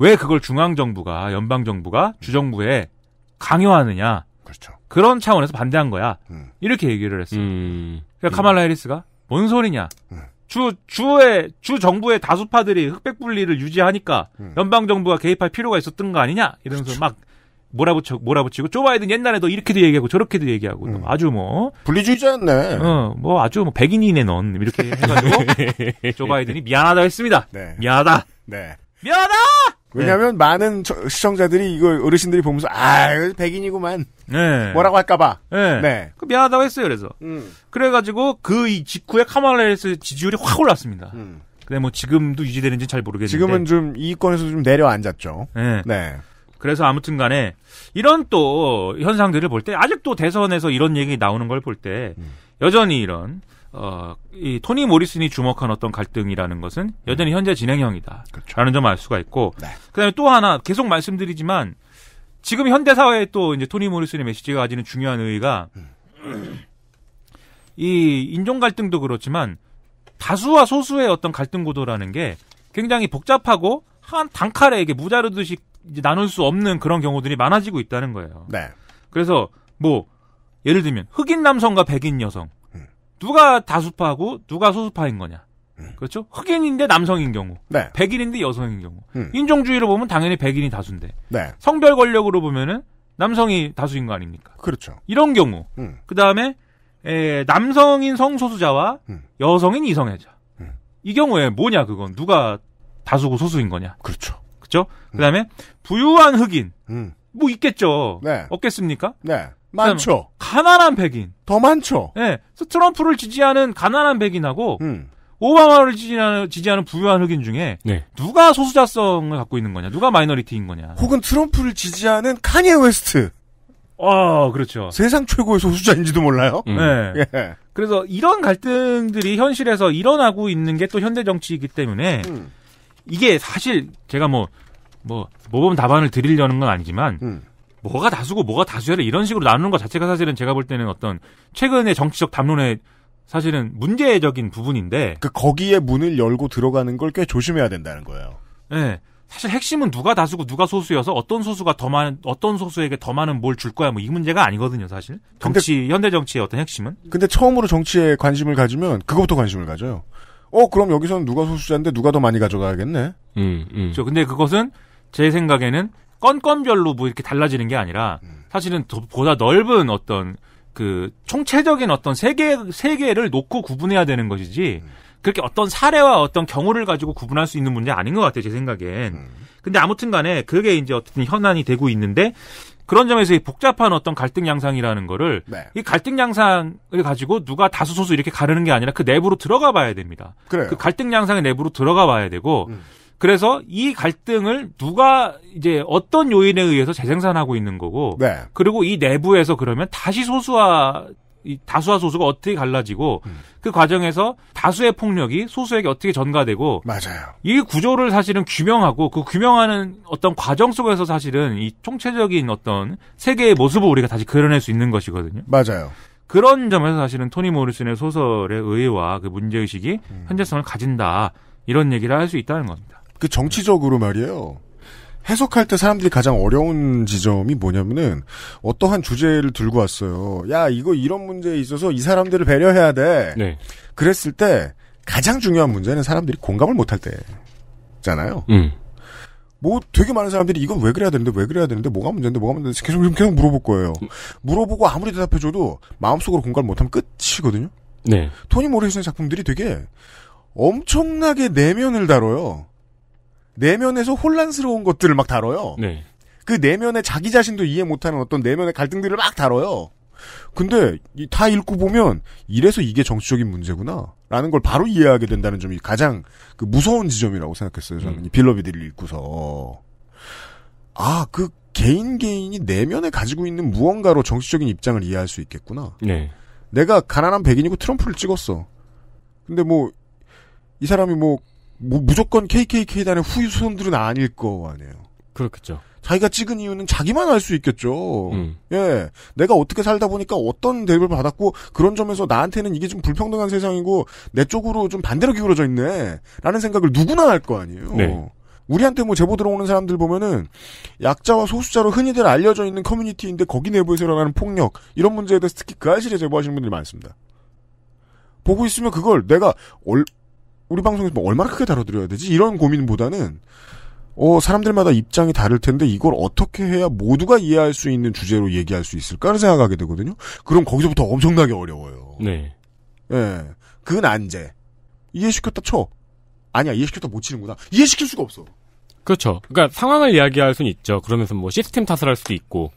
왜 그걸 중앙 정부가 연방 정부가 음. 주정부에 강요하느냐. 그렇죠. 그런 차원에서 반대한 거야. 음. 이렇게 얘기를 했어요. 음. 그러니까 음. 카말라 해리스가 뭔 소리냐? 음. 주 주의 주 정부의 다수파들이 흑백 분리를 유지하니까 음. 연방 정부가 개입할 필요가 있었던 거 아니냐? 이러면서 그렇죠. 막 몰아붙여 몰아붙이고 조 바이든 옛날에도 이렇게도 얘기하고 저렇게도 얘기하고 음. 아주 뭐 분리주의자였네. 어뭐 아주 뭐 백인인의 넌 이렇게 해가지고 조 바이든이 미안하다 했습니다. 네. 미안하다. 네. 미안하다. 네. 왜냐하면 네. 많은 저, 시청자들이 이걸 어르신들이 보면서 아 백인이구만 네. 뭐라고 할까봐 네. 네. 그 미안하다고 했어요 그래서 음. 그래가지고 그이 직후에 카말라 에서 지지율이 확 올랐습니다. 음. 근데 뭐 지금도 유지되는지 잘 모르겠는데 지금은 좀 이권에서 좀 내려앉았죠. 네. 네. 그래서 아무튼간에 이런 또 현상들을 볼 때 아직도 대선에서 이런 얘기 나오는 걸 볼때 음. 여전히 이런 어, 이 토니 모리슨이 주목한 어떤 갈등이라는 것은 여전히 현재 진행형이다. 그렇죠. 라는 점 알 수가 있고. 네. 그 다음에 또 하나 계속 말씀드리지만 지금 현대 사회에 또 이제 토니 모리슨의 메시지가 가지는 중요한 의의가 음. 이 인종 갈등도 그렇지만 다수와 소수의 어떤 갈등 구도라는 게 굉장히 복잡하고 한 단칼에 이게 무자르듯이 나눌 수 없는 그런 경우들이 많아지고 있다는 거예요. 네. 그래서 뭐 예를 들면 흑인 남성과 백인 여성 누가 다수파고 누가 소수파인 거냐. 음. 그렇죠? 흑인인데 남성인 경우, 네. 백인인데 여성인 경우, 음. 인종주의로 보면 당연히 백인이 다수인데 네. 성별 권력으로 보면은 남성이 다수인 거 아닙니까? 그렇죠. 이런 경우, 음. 그 다음에 남성인 성소수자와 음. 여성인 이성애자 음. 이 경우에 뭐냐 그건 누가 다수고 소수인 거냐? 그렇죠. 그죠 그다음에 부유한 흑인 뭐 있겠죠. 네. 없겠습니까? 네. 많죠. 가난한 백인. 더 많죠. 예. 네. 그래서 트럼프를 지지하는 가난한 백인하고 음. 오바마를 지지하는, 지지하는 부유한 흑인 중에 네. 누가 소수자성을 갖고 있는 거냐, 누가 마이너리티인 거냐. 혹은 트럼프를 지지하는 카니에 웨스트. 아, 그렇죠. 세상 최고의 소수자인지도 몰라요. 음. 예. 네. 예. 그래서 이런 갈등들이 현실에서 일어나고 있는 게 또 현대 정치이기 때문에 음. 이게 사실 제가 뭐뭐 뭐, 모범 답안을 드리려는 건 아니지만 음. 뭐가 다수고 뭐가 다수야를 이런 식으로 나누는 것 자체가 사실은 제가 볼 때는 어떤 최근의 정치적 담론에 사실은 문제적인 부분인데 그 거기에 문을 열고 들어가는 걸 꽤 조심해야 된다는 거예요. 네. 사실 핵심은 누가 다수고 누가 소수여서 어떤 소수가 더 많은 어떤 소수에게 더 많은 뭘 줄 거야 뭐 이 문제가 아니거든요 사실 정치 근데, 현대 정치의 어떤 핵심은 근데 처음으로 정치에 관심을 가지면 그것부터 관심을 가져요 어 그럼 여기서는 누가 소수자인데 누가 더 많이 가져가야겠네 음, 음. 저 그렇죠. 근데 그것은 제 생각에는 건건별로 뭐 이렇게 달라지는 게 아니라 음. 사실은 더, 보다 넓은 어떤 그 총체적인 어떤 세계 세계를 놓고 구분해야 되는 것이지 음. 그렇게 어떤 사례와 어떤 경우를 가지고 구분할 수 있는 문제 아닌 것 같아요 제 생각엔. 음. 근데 아무튼간에 그게 이제 어쨌든 현안이 되고 있는데 그런 점에서 이 복잡한 어떤 갈등 양상이라는 거를 네. 이 갈등 양상을 가지고 누가 다수 소수 이렇게 가르는 게 아니라 그 내부로 들어가 봐야 됩니다. 그래요. 그 갈등 양상의 내부로 들어가 봐야 되고 음. 그래서 이 갈등을 누가 이제 어떤 요인에 의해서 재생산하고 있는 거고 네. 그리고 이 내부에서 그러면 다시 소수와 이 다수와 소수가 어떻게 갈라지고 음. 그 과정에서 다수의 폭력이 소수에게 어떻게 전가되고 맞아요. 이 구조를 사실은 규명하고 그 규명하는 어떤 과정 속에서 사실은 이 총체적인 어떤 세계의 모습을 우리가 다시 그려낼 수 있는 것이거든요. 맞아요. 그런 점에서 사실은 토니 모리슨의 소설의 의와 그 문제의식이 음. 현재성을 가진다. 이런 얘기를 할 수 있다는 겁니다. 그 정치적으로 말이에요. 해석할 때 사람들이 가장 어려운 지점이 뭐냐면은 어떠한 주제를 들고 왔어요. 야 이거 이런 문제에 있어서 이 사람들을 배려해야 돼. 네. 그랬을 때 가장 중요한 문제는 사람들이 공감을 못 할 때잖아요. 음. 뭐 되게 많은 사람들이 이건 왜 그래야 되는데 왜 그래야 되는데 뭐가 문제인데 뭐가 문제인데 계속 계속 물어볼 거예요. 물어보고 아무리 대답해줘도 마음속으로 공감을 못하면 끝이거든요. 네. 토니 모리슨의 작품들이 되게 엄청나게 내면을 다뤄요. 내면에서 혼란스러운 것들을 막 다뤄요. 네. 그 내면에 자기 자신도 이해 못하는 어떤 내면의 갈등들을 막 다뤄요. 근데 다 읽고 보면 이래서 이게 정치적인 문제구나라는 걸 바로 이해하게 된다는 점이 가장 그 무서운 지점이라고 생각했어요. 저는 음. 빌러비들을 읽고서 아 그 개인 개인이 내면에 가지고 있는 무언가로 정치적인 입장을 이해할 수 있겠구나. 네. 내가 가난한 백인이고 트럼프를 찍었어. 근데 뭐 이 사람이 뭐뭐 무조건 KKK단의 후손들은 아닐 거 아니에요. 그렇겠죠. 자기가 찍은 이유는 자기만 알 수 있겠죠. 음. 예. 내가 어떻게 살다 보니까 어떤 대우를 받았고 그런 점에서 나한테는 이게 좀 불평등한 세상이고 내 쪽으로 좀 반대로 기울어져 있네. 라는 생각을 누구나 할 거 아니에요. 네. 우리한테 뭐 제보 들어오는 사람들 보면은 약자와 소수자로 흔히들 알려져 있는 커뮤니티인데 거기 내부에서 일어나는 폭력 이런 문제에 대해서 특히 그 아실에 제보하시는 분들이 많습니다. 보고 있으면 그걸 내가 얼, 우리 방송에서 뭐 얼마나 크게 다뤄드려야 되지? 이런 고민보다는 어, 사람들마다 입장이 다를 텐데 이걸 어떻게 해야 모두가 이해할 수 있는 주제로 얘기할 수 있을까를 생각하게 되거든요. 그럼 거기서부터 엄청나게 어려워요. 네. 예. 그 난제. 이해시켰다 쳐. 아니야, 이해시켰다 못 치는구나. 이해시킬 수가 없어. 그렇죠. 그러니까 상황을 이야기할 수는 있죠. 그러면서 뭐 시스템 탓을 할 수도 있고.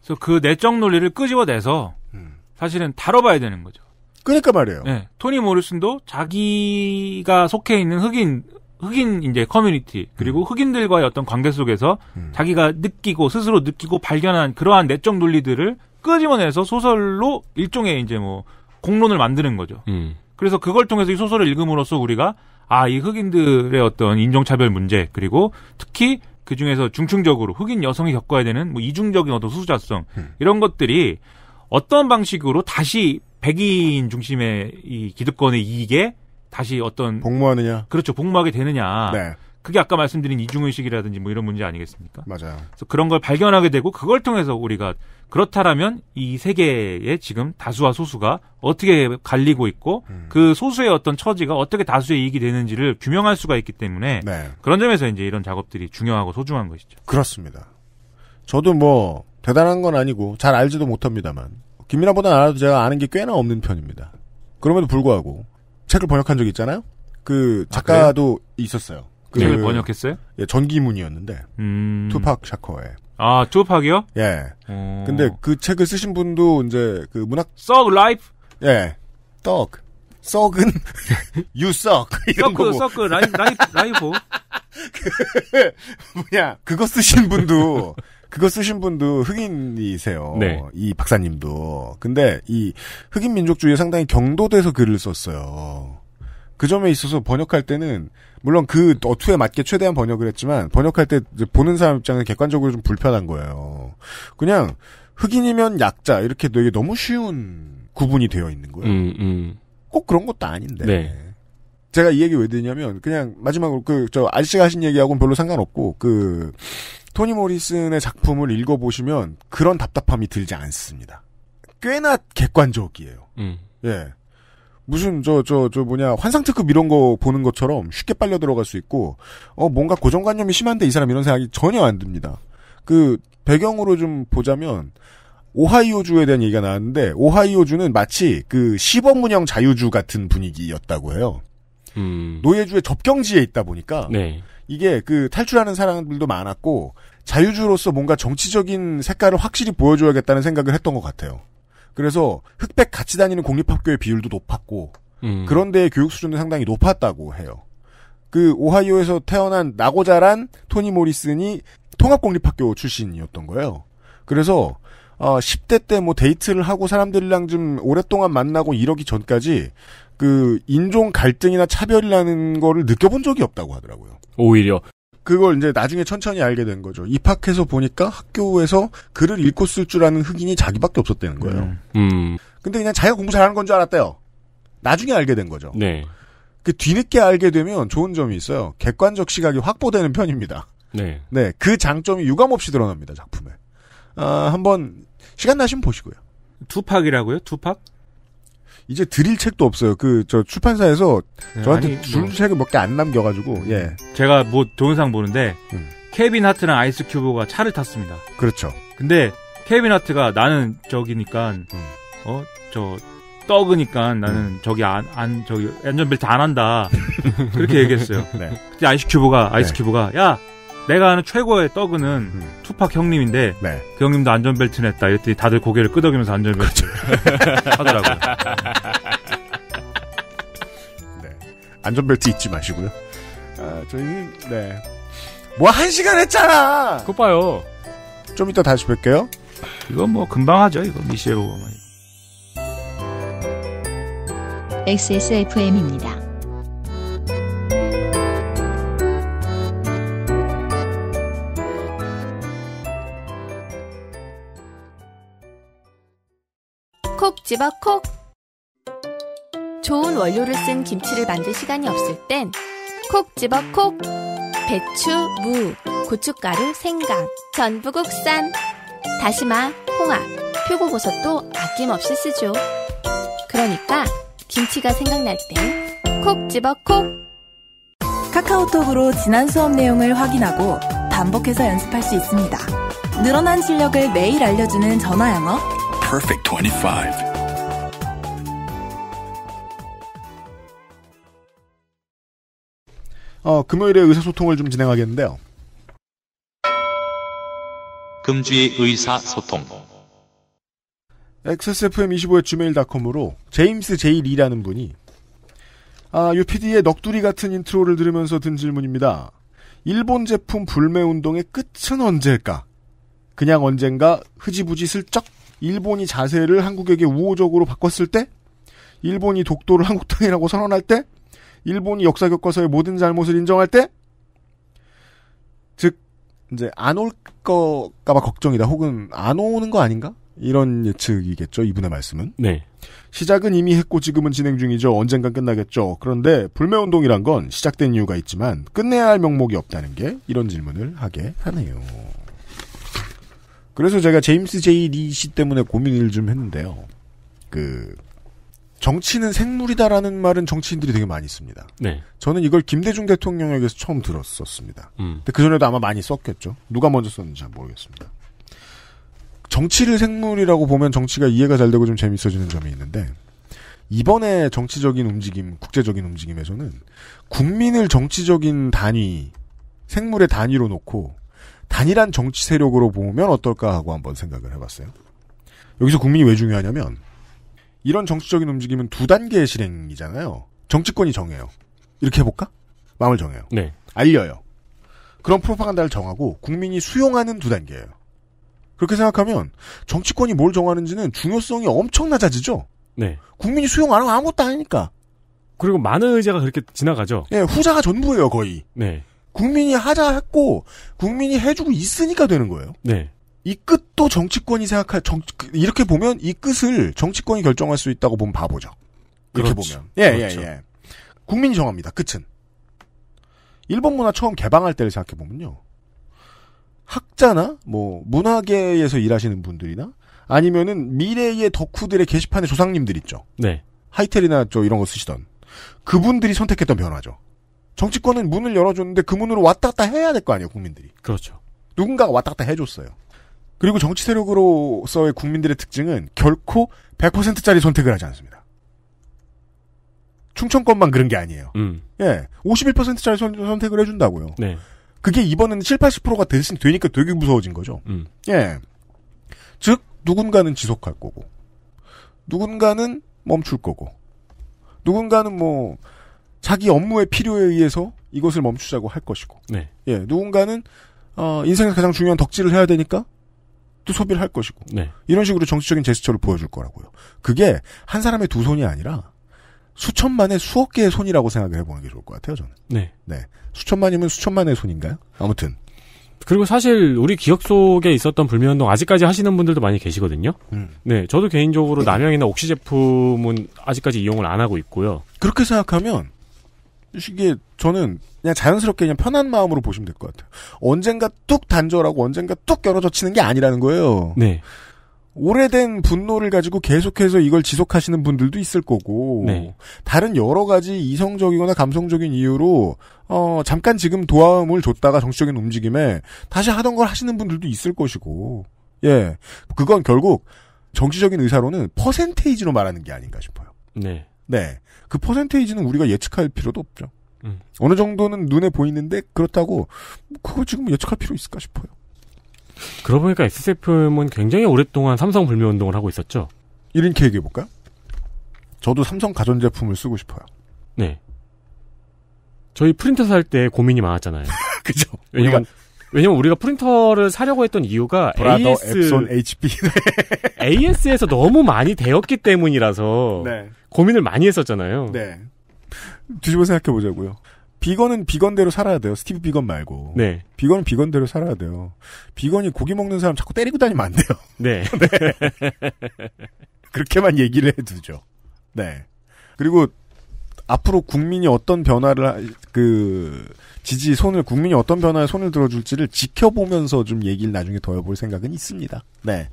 그래서 그 내적 논리를 끄집어내서 음. 사실은 다뤄봐야 되는 거죠. 그러니까 말이에요. 네. 토니 모리슨도 자기가 속해 있는 흑인 흑인 이제 커뮤니티 그리고 음. 흑인들과의 어떤 관계 속에서 음. 자기가 느끼고 스스로 느끼고 발견한 그러한 내적 논리들을 끄집어내서 소설로 일종의 이제 뭐 공론을 만드는 거죠. 음. 그래서 그걸 통해서 이 소설을 읽음으로써 우리가 아 이 흑인들의 어떤 인종차별 문제 그리고 특히 그 중에서 중층적으로 흑인 여성이 겪어야 되는 뭐 이중적인 어떤 수자성 음. 이런 것들이 어떤 방식으로 다시 백인 중심의 이 기득권의 이익에 다시 어떤 복무하느냐 그렇죠 복무하게 되느냐 네. 그게 아까 말씀드린 이중의식이라든지 뭐 이런 문제 아니겠습니까? 맞아요. 그래서 그런 걸 발견하게 되고 그걸 통해서 우리가 그렇다라면 이 세계에 지금 다수와 소수가 어떻게 갈리고 있고 음. 그 소수의 어떤 처지가 어떻게 다수의 이익이 되는지를 규명할 수가 있기 때문에 네. 그런 점에서 이제 이런 작업들이 중요하고 소중한 것이죠. 그렇습니다. 저도 뭐 대단한 건 아니고 잘 알지도 못합니다만 김민아보다 는 알아도 제가 아는 게 꽤나 없는 편입니다. 그럼에도 불구하고 책을 번역한 적 있잖아요. 그 아, 작가도 아, 있었어요. 그 책을 번역했어요? 예, 전기문이었는데 음... 투팍 샤커의 아 투팍이요? 예. 어... 근데 그 책을 쓰신 분도 이제 그 문학 썩 라이프 예떡 썩은 유썩 이런 거 썩그 라이 라이 라이프 그 뭐냐 그거 쓰신 분도 그거 쓰신 분도 흑인이세요. 네. 이 박사님도. 근데 이 흑인 민족주의에 상당히 경도돼서 글을 썼어요. 그 점에 있어서 번역할 때는 물론 그 어투에 맞게 최대한 번역을 했지만 번역할 때 보는 사람 입장은 객관적으로 좀 불편한 거예요. 그냥 흑인이면 약자 이렇게 되게 너무 쉬운 구분이 되어 있는 거예요. 음, 음. 꼭 그런 것도 아닌데. 네. 제가 이 얘기 왜 드냐면 그냥 마지막으로 그 저 아저씨가 하신 얘기하고는 별로 상관없고 그 토니 모리슨의 작품을 읽어보시면 그런 답답함이 들지 않습니다. 꽤나 객관적이에요. 음. 예. 무슨 저 저 저 뭐냐 환상특급 이런 거 보는 것처럼 쉽게 빨려 들어갈 수 있고 어 뭔가 고정관념이 심한데 이 사람 이런 생각이 전혀 안 듭니다. 그 배경으로 좀 보자면 오하이오주에 대한 얘기가 나왔는데 오하이오주는 마치 그 시범운영 자유주 같은 분위기였다고 해요. 음. 노예주의 접경지에 있다 보니까 네. 이게 그 탈출하는 사람들도 많았고 자유주로서 뭔가 정치적인 색깔을 확실히 보여줘야겠다는 생각을 했던 것 같아요. 그래서 흑백 같이 다니는 공립학교의 비율도 높았고 음. 그런데 교육 수준도 상당히 높았다고 해요. 그 오하이오에서 태어난 나고 자란 토니 모리슨이 통합 공립학교 출신이었던 거예요. 그래서 어, 10대 때 뭐 데이트를 하고 사람들이랑 좀 오랫동안 만나고 이러기 전까지 그 인종 갈등이나 차별이라는 거를 느껴본 적이 없다고 하더라고요. 오히려 그걸 이제 나중에 천천히 알게 된 거죠. 입학해서 보니까 학교에서 글을 읽고 쓸 줄 아는 흑인이 자기밖에 없었다는 거예요. 음. 음. 근데 그냥 자기가 공부 잘하는 건 줄 알았대요. 나중에 알게 된 거죠. 네. 그 뒤늦게 알게 되면 좋은 점이 있어요. 객관적 시각이 확보되는 편입니다. 네. 네. 그 장점이 유감없이 드러납니다, 작품에. 아, 한번 시간 나시면 보시고요. 투팍이라고요투팍 이제 드릴 책도 없어요. 그 저 출판사에서 네, 저한테 줄 뭐. 책을 몇 개 안 남겨가지고 예. 제가 뭐 동영상 보는데 음. 케빈 하트랑 아이스 큐브가 차를 탔습니다. 그렇죠. 근데 케빈 하트가 나는 저기니까 음. 어저 떡으니까 나는 음. 저기 안, 안 저기 안전벨트 안 한다 그렇게 얘기했어요. 네. 그때 아이스 큐브가 아이스 네. 큐브가 야 내가 아는 최고의 떡은 음. 투팍 형님인데 네. 그 형님도 안전벨트 냈다 이랬더니 다들 고개를 끄덕이면서 안전벨트 그렇죠. 하더라고요. 네. 안전벨트 잊지 마시고요. 아, 저희는 네. 뭐 한 시간 했잖아. 그거 봐요. 좀 이따 다시 뵐게요. 이건 뭐 금방 하죠. 이거 미시에 보고만. XSFM입니다. 집어 콕! 좋은 원료를 쓴 김치를 만들 시간이 없을 땐 콕 집어 콕! 배추, 무, 고춧가루, 생강, 전부 국산, 다시마, 홍합, 표고버섯도 아낌없이 쓰죠. 그러니까 김치가 생각날 땐콕 집어 콕! 카카오톡으로 지난 수업 내용을 확인하고 반복해서 연습할 수 있습니다. 늘어난 실력을 매일 알려주는 전화 영어 Perfect 25 어, 금요일에 의사소통을 좀 진행하겠는데요. 금주의 의사소통 XSFM25의 gmail.com으로 제임스 제이 리라는 분이 아, UPD의 넋두리 같은 인트로를 들으면서 든 질문입니다. 일본 제품 불매운동의 끝은 언제일까? 그냥 언젠가 흐지부지 슬쩍 일본이 자세를 한국에게 우호적으로 바꿨을 때? 일본이 독도를 한국 땅이라고 선언할 때? 일본이 역사 교과서의 모든 잘못을 인정할 때, 즉 이제 안 올 거까봐 걱정이다, 혹은 안 오는 거 아닌가? 이런 예측이겠죠. 이분의 말씀은. 네. 시작은 이미 했고 지금은 진행 중이죠. 언젠간 끝나겠죠. 그런데 불매 운동이란 건 시작된 이유가 있지만 끝내야 할 명목이 없다는 게 이런 질문을 하게 하네요. 그래서 제가 제임스 제이 리 씨 때문에 고민을 좀 했는데요. 그 정치는 생물이다라는 말은 정치인들이 되게 많이 씁니다. 네. 저는 이걸 김대중 대통령에게서 처음 들었었습니다. 음. 근데 그전에도 아마 많이 썼겠죠. 누가 먼저 썼는지 잘 모르겠습니다. 정치를 생물이라고 보면 정치가 이해가 잘 되고 좀 재밌어지는 점이 있는데, 이번에 정치적인 움직임, 국제적인 움직임에서는 국민을 정치적인 단위, 생물의 단위로 놓고 단일한 정치 세력으로 보면 어떨까 하고 한번 생각을 해봤어요. 여기서 국민이 왜 중요하냐면 이런 정치적인 움직임은 두 단계의 실행이잖아요. 정치권이 정해요. 이렇게 해볼까? 마음을 정해요. 네. 알려요. 그런 프로파간다를 정하고 국민이 수용하는 두 단계예요. 그렇게 생각하면 정치권이 뭘 정하는지는 중요성이 엄청 낮아지죠. 네. 국민이 수용 안 하면 아무것도 아니니까. 그리고 많은 의제가 그렇게 지나가죠. 네, 후자가 전부예요, 거의. 네. 국민이 하자 했고 국민이 해주고 있으니까 되는 거예요. 네. 이 끝도 정치권이 생각할 정 그, 이렇게 보면 이 끝을 정치권이 결정할 수 있다고 보면 바보죠. 이렇게 그렇죠. 보면 예예예 예, 그렇죠. 예, 예. 국민이 정합니다. 끝은 일본 문화 처음 개방할 때를 생각해 보면요. 학자나 뭐 문화계에서 일하시는 분들이나 아니면은 미래의 덕후들의 게시판에 조상님들 있죠. 네. 하이텔이나 저 이런 거 쓰시던 그분들이 선택했던 변화죠. 정치권은 문을 열어줬는데 그 문으로 왔다 갔다 해야 될 거 아니에요, 국민들이. 그렇죠. 누군가가 왔다 갔다 해줬어요. 그리고 정치 세력으로서의 국민들의 특징은 결코 100%짜리 선택을 하지 않습니다. 충청권만 그런 게 아니에요. 음. 예. 51%짜리 선, 선택을 해준다고요. 네. 그게 이번에는 7, 80%가 대신 되니까 되게 무서워진 거죠. 음. 예. 즉, 누군가는 지속할 거고, 누군가는 멈출 거고, 누군가는 뭐, 자기 업무의 필요에 의해서 이것을 멈추자고 할 것이고, 네. 예, 누군가는, 어, 인생에서 가장 중요한 덕질을 해야 되니까, 또 소비를 할 것이고 네. 이런 식으로 정치적인 제스처를 보여줄 거라고요. 그게 한 사람의 두 손이 아니라 수천만의 수억 개의 손이라고 생각을 해보는 게 좋을 것 같아요. 저는. 네. 네. 수천만이면 수천만의 손인가요? 아무튼. 그리고 사실 우리 기억 속에 있었던 불매운동 아직까지 하시는 분들도 많이 계시거든요. 음. 네, 저도 개인적으로 남양이나 옥시 제품은 아직까지 이용을 안 하고 있고요. 그렇게 생각하면 이게 저는 그냥 자연스럽게 그냥 편한 마음으로 보시면 될 것 같아요. 언젠가 뚝 단절하고 언젠가 뚝 열어져 치는 게 아니라는 거예요. 네. 오래된 분노를 가지고 계속해서 이걸 지속하시는 분들도 있을 거고 네. 다른 여러 가지 이성적이거나 감성적인 이유로 어 잠깐 지금 도움을 줬다가 정치적인 움직임에 다시 하던 걸 하시는 분들도 있을 것이고 예 그건 결국 정치적인 의사로는 퍼센테이지로 말하는 게 아닌가 싶어요. 네. 네. 그 퍼센테이지는 우리가 예측할 필요도 없죠. 음. 어느 정도는 눈에 보이는데 그렇다고 그걸 지금 예측할 필요 있을까 싶어요. 그러고 보니까 SFM은 굉장히 오랫동안 삼성 불매 운동을 하고 있었죠. 1인 케이크 해볼까요? 저도 삼성 가전제품을 쓰고 싶어요. 네. 저희 프린터 살 때 고민이 많았잖아요. 그죠. 왜냐면 우리가... 왜냐면 우리가 프린터를 사려고 했던 이유가 브라더, AS, 앱손, HP AS에서 네. 너무 많이 되었기 때문이라서 네. 고민을 많이 했었잖아요. 네. 뒤집어 생각해 보자고요. 비건은 비건대로 살아야 돼요. 스티브 비건 말고. 네. 비건은 비건대로 살아야 돼요. 비건이 고기 먹는 사람 자꾸 때리고 다니면 안 돼요. 네. 네. 그렇게만 얘기를 해두죠. 네. 그리고 앞으로 국민이 어떤 변화를 그 지지 손을 국민이 어떤 변화에 손을 들어줄지를 지켜보면서 좀 얘기를 나중에 더 해볼 생각은 있습니다. 네.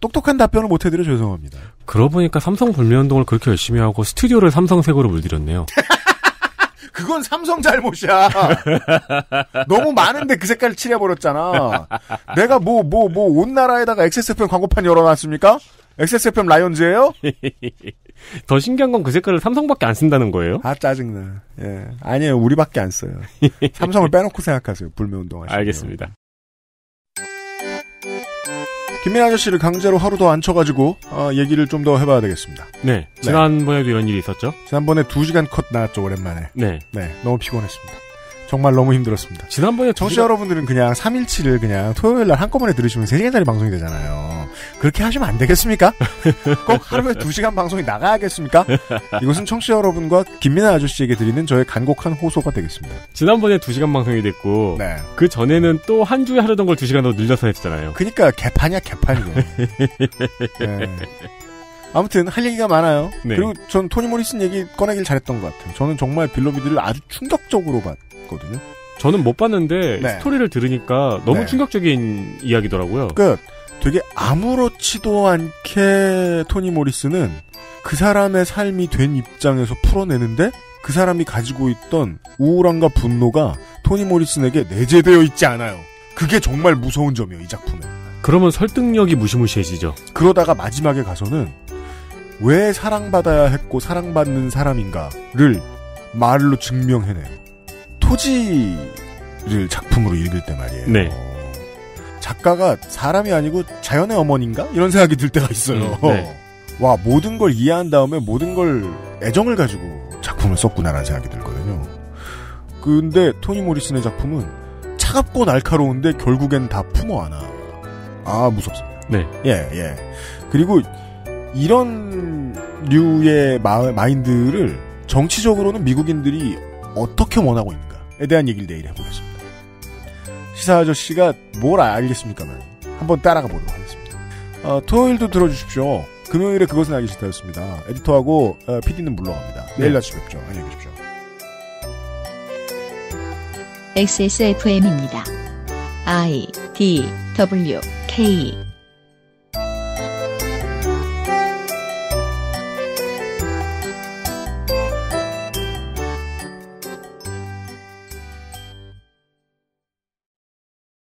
똑똑한 답변을 못 해드려 죄송합니다. 그러고 보니까 삼성 불매운동을 그렇게 열심히 하고 스튜디오를 삼성색으로 물들였네요. 그건 삼성 잘못이야. 너무 많은데 그 색깔을 칠해버렸잖아. 내가 뭐, 뭐, 뭐, 온 나라에다가 XSFM 광고판 열어놨습니까? XSFM 라이온즈예요 더 신기한 건 그 색깔을 삼성밖에 안 쓴다는 거예요? 아, 짜증나. 예. 아니에요. 우리밖에 안 써요. 삼성을 빼놓고 생각하세요. 불매운동하시고. 알겠습니다. 김민아 아저씨를 강제로 하루 더 앉혀가지고 어, 얘기를 좀 더 해봐야 되겠습니다. 네. 네. 지난번에도 이런 일이 있었죠? 지난번에 두시간컷 나왔죠, 오랜만에. 네. 네. 너무 피곤했습니다. 정말 너무 힘들었습니다. 지난번에 정치 여러분들은 그냥 3일치를 그냥 토요일 날 한꺼번에 들으시면 3시간짜리 방송이 되잖아요. 그렇게 하시면 안 되겠습니까? 꼭 하루에 2시간 방송이 나가야겠습니까? 이것은 청취 자 여러분과 김민아 아저씨에게 드리는 저의 간곡한 호소가 되겠습니다. 지난번에 2시간 방송이 됐고 네. 그 전에는 또 한 주에 하려던 걸2시간더 늘려서 했잖아요. 그니까 개판이야 개판이에 네. 아무튼 할 얘기가 많아요. 네. 그리고 전 토니 모리슨 얘기 꺼내길 잘했던 것 같아요. 저는 정말 빌로비드를 아주 충격적으로 봤거든요. 저는 못 봤는데 네. 스토리를 들으니까 너무 네. 충격적인 이야기더라고요. 끝. 되게 아무렇지도 않게 토니 모리스는 그 사람의 삶이 된 입장에서 풀어내는데 그 사람이 가지고 있던 우울함과 분노가 토니 모리슨에게 내재되어 있지 않아요. 그게 정말 무서운 점이에요, 이 작품에. 그러면 설득력이 무시무시해지죠. 그러다가 마지막에 가서는 왜 사랑받아야 했고 사랑받는 사람인가를 말로 증명해내요. 토지를 작품으로 읽을 때 말이에요. 네. 작가가 사람이 아니고 자연의 어머니인가? 이런 생각이 들 때가 있어요. 음, 네. 와, 모든 걸 이해한 다음에 모든 걸 애정을 가지고 작품을 썼구나라는 생각이 들거든요. 근데 토니 모리슨의 작품은 차갑고 날카로운데 결국엔 다 품어 안아. 아, 무섭습니다. 네. 예, 예. 그리고 이런 류의 마, 마인드를 정치적으로는 미국인들이 어떻게 원하고 있는가에 대한 얘기를 내일 해보겠습니다. 시사 아저씨가 뭘 알겠습니까만 한번 따라가 보도록 하겠습니다. 어, 토요일도 들어주십시오. 금요일에 그것은 알기 싫다였습니다. 에디터하고 어, PD는 물러갑니다. 네. 내일 다시 뵙죠. 안녕히 계십시오. XSFM입니다. I D W K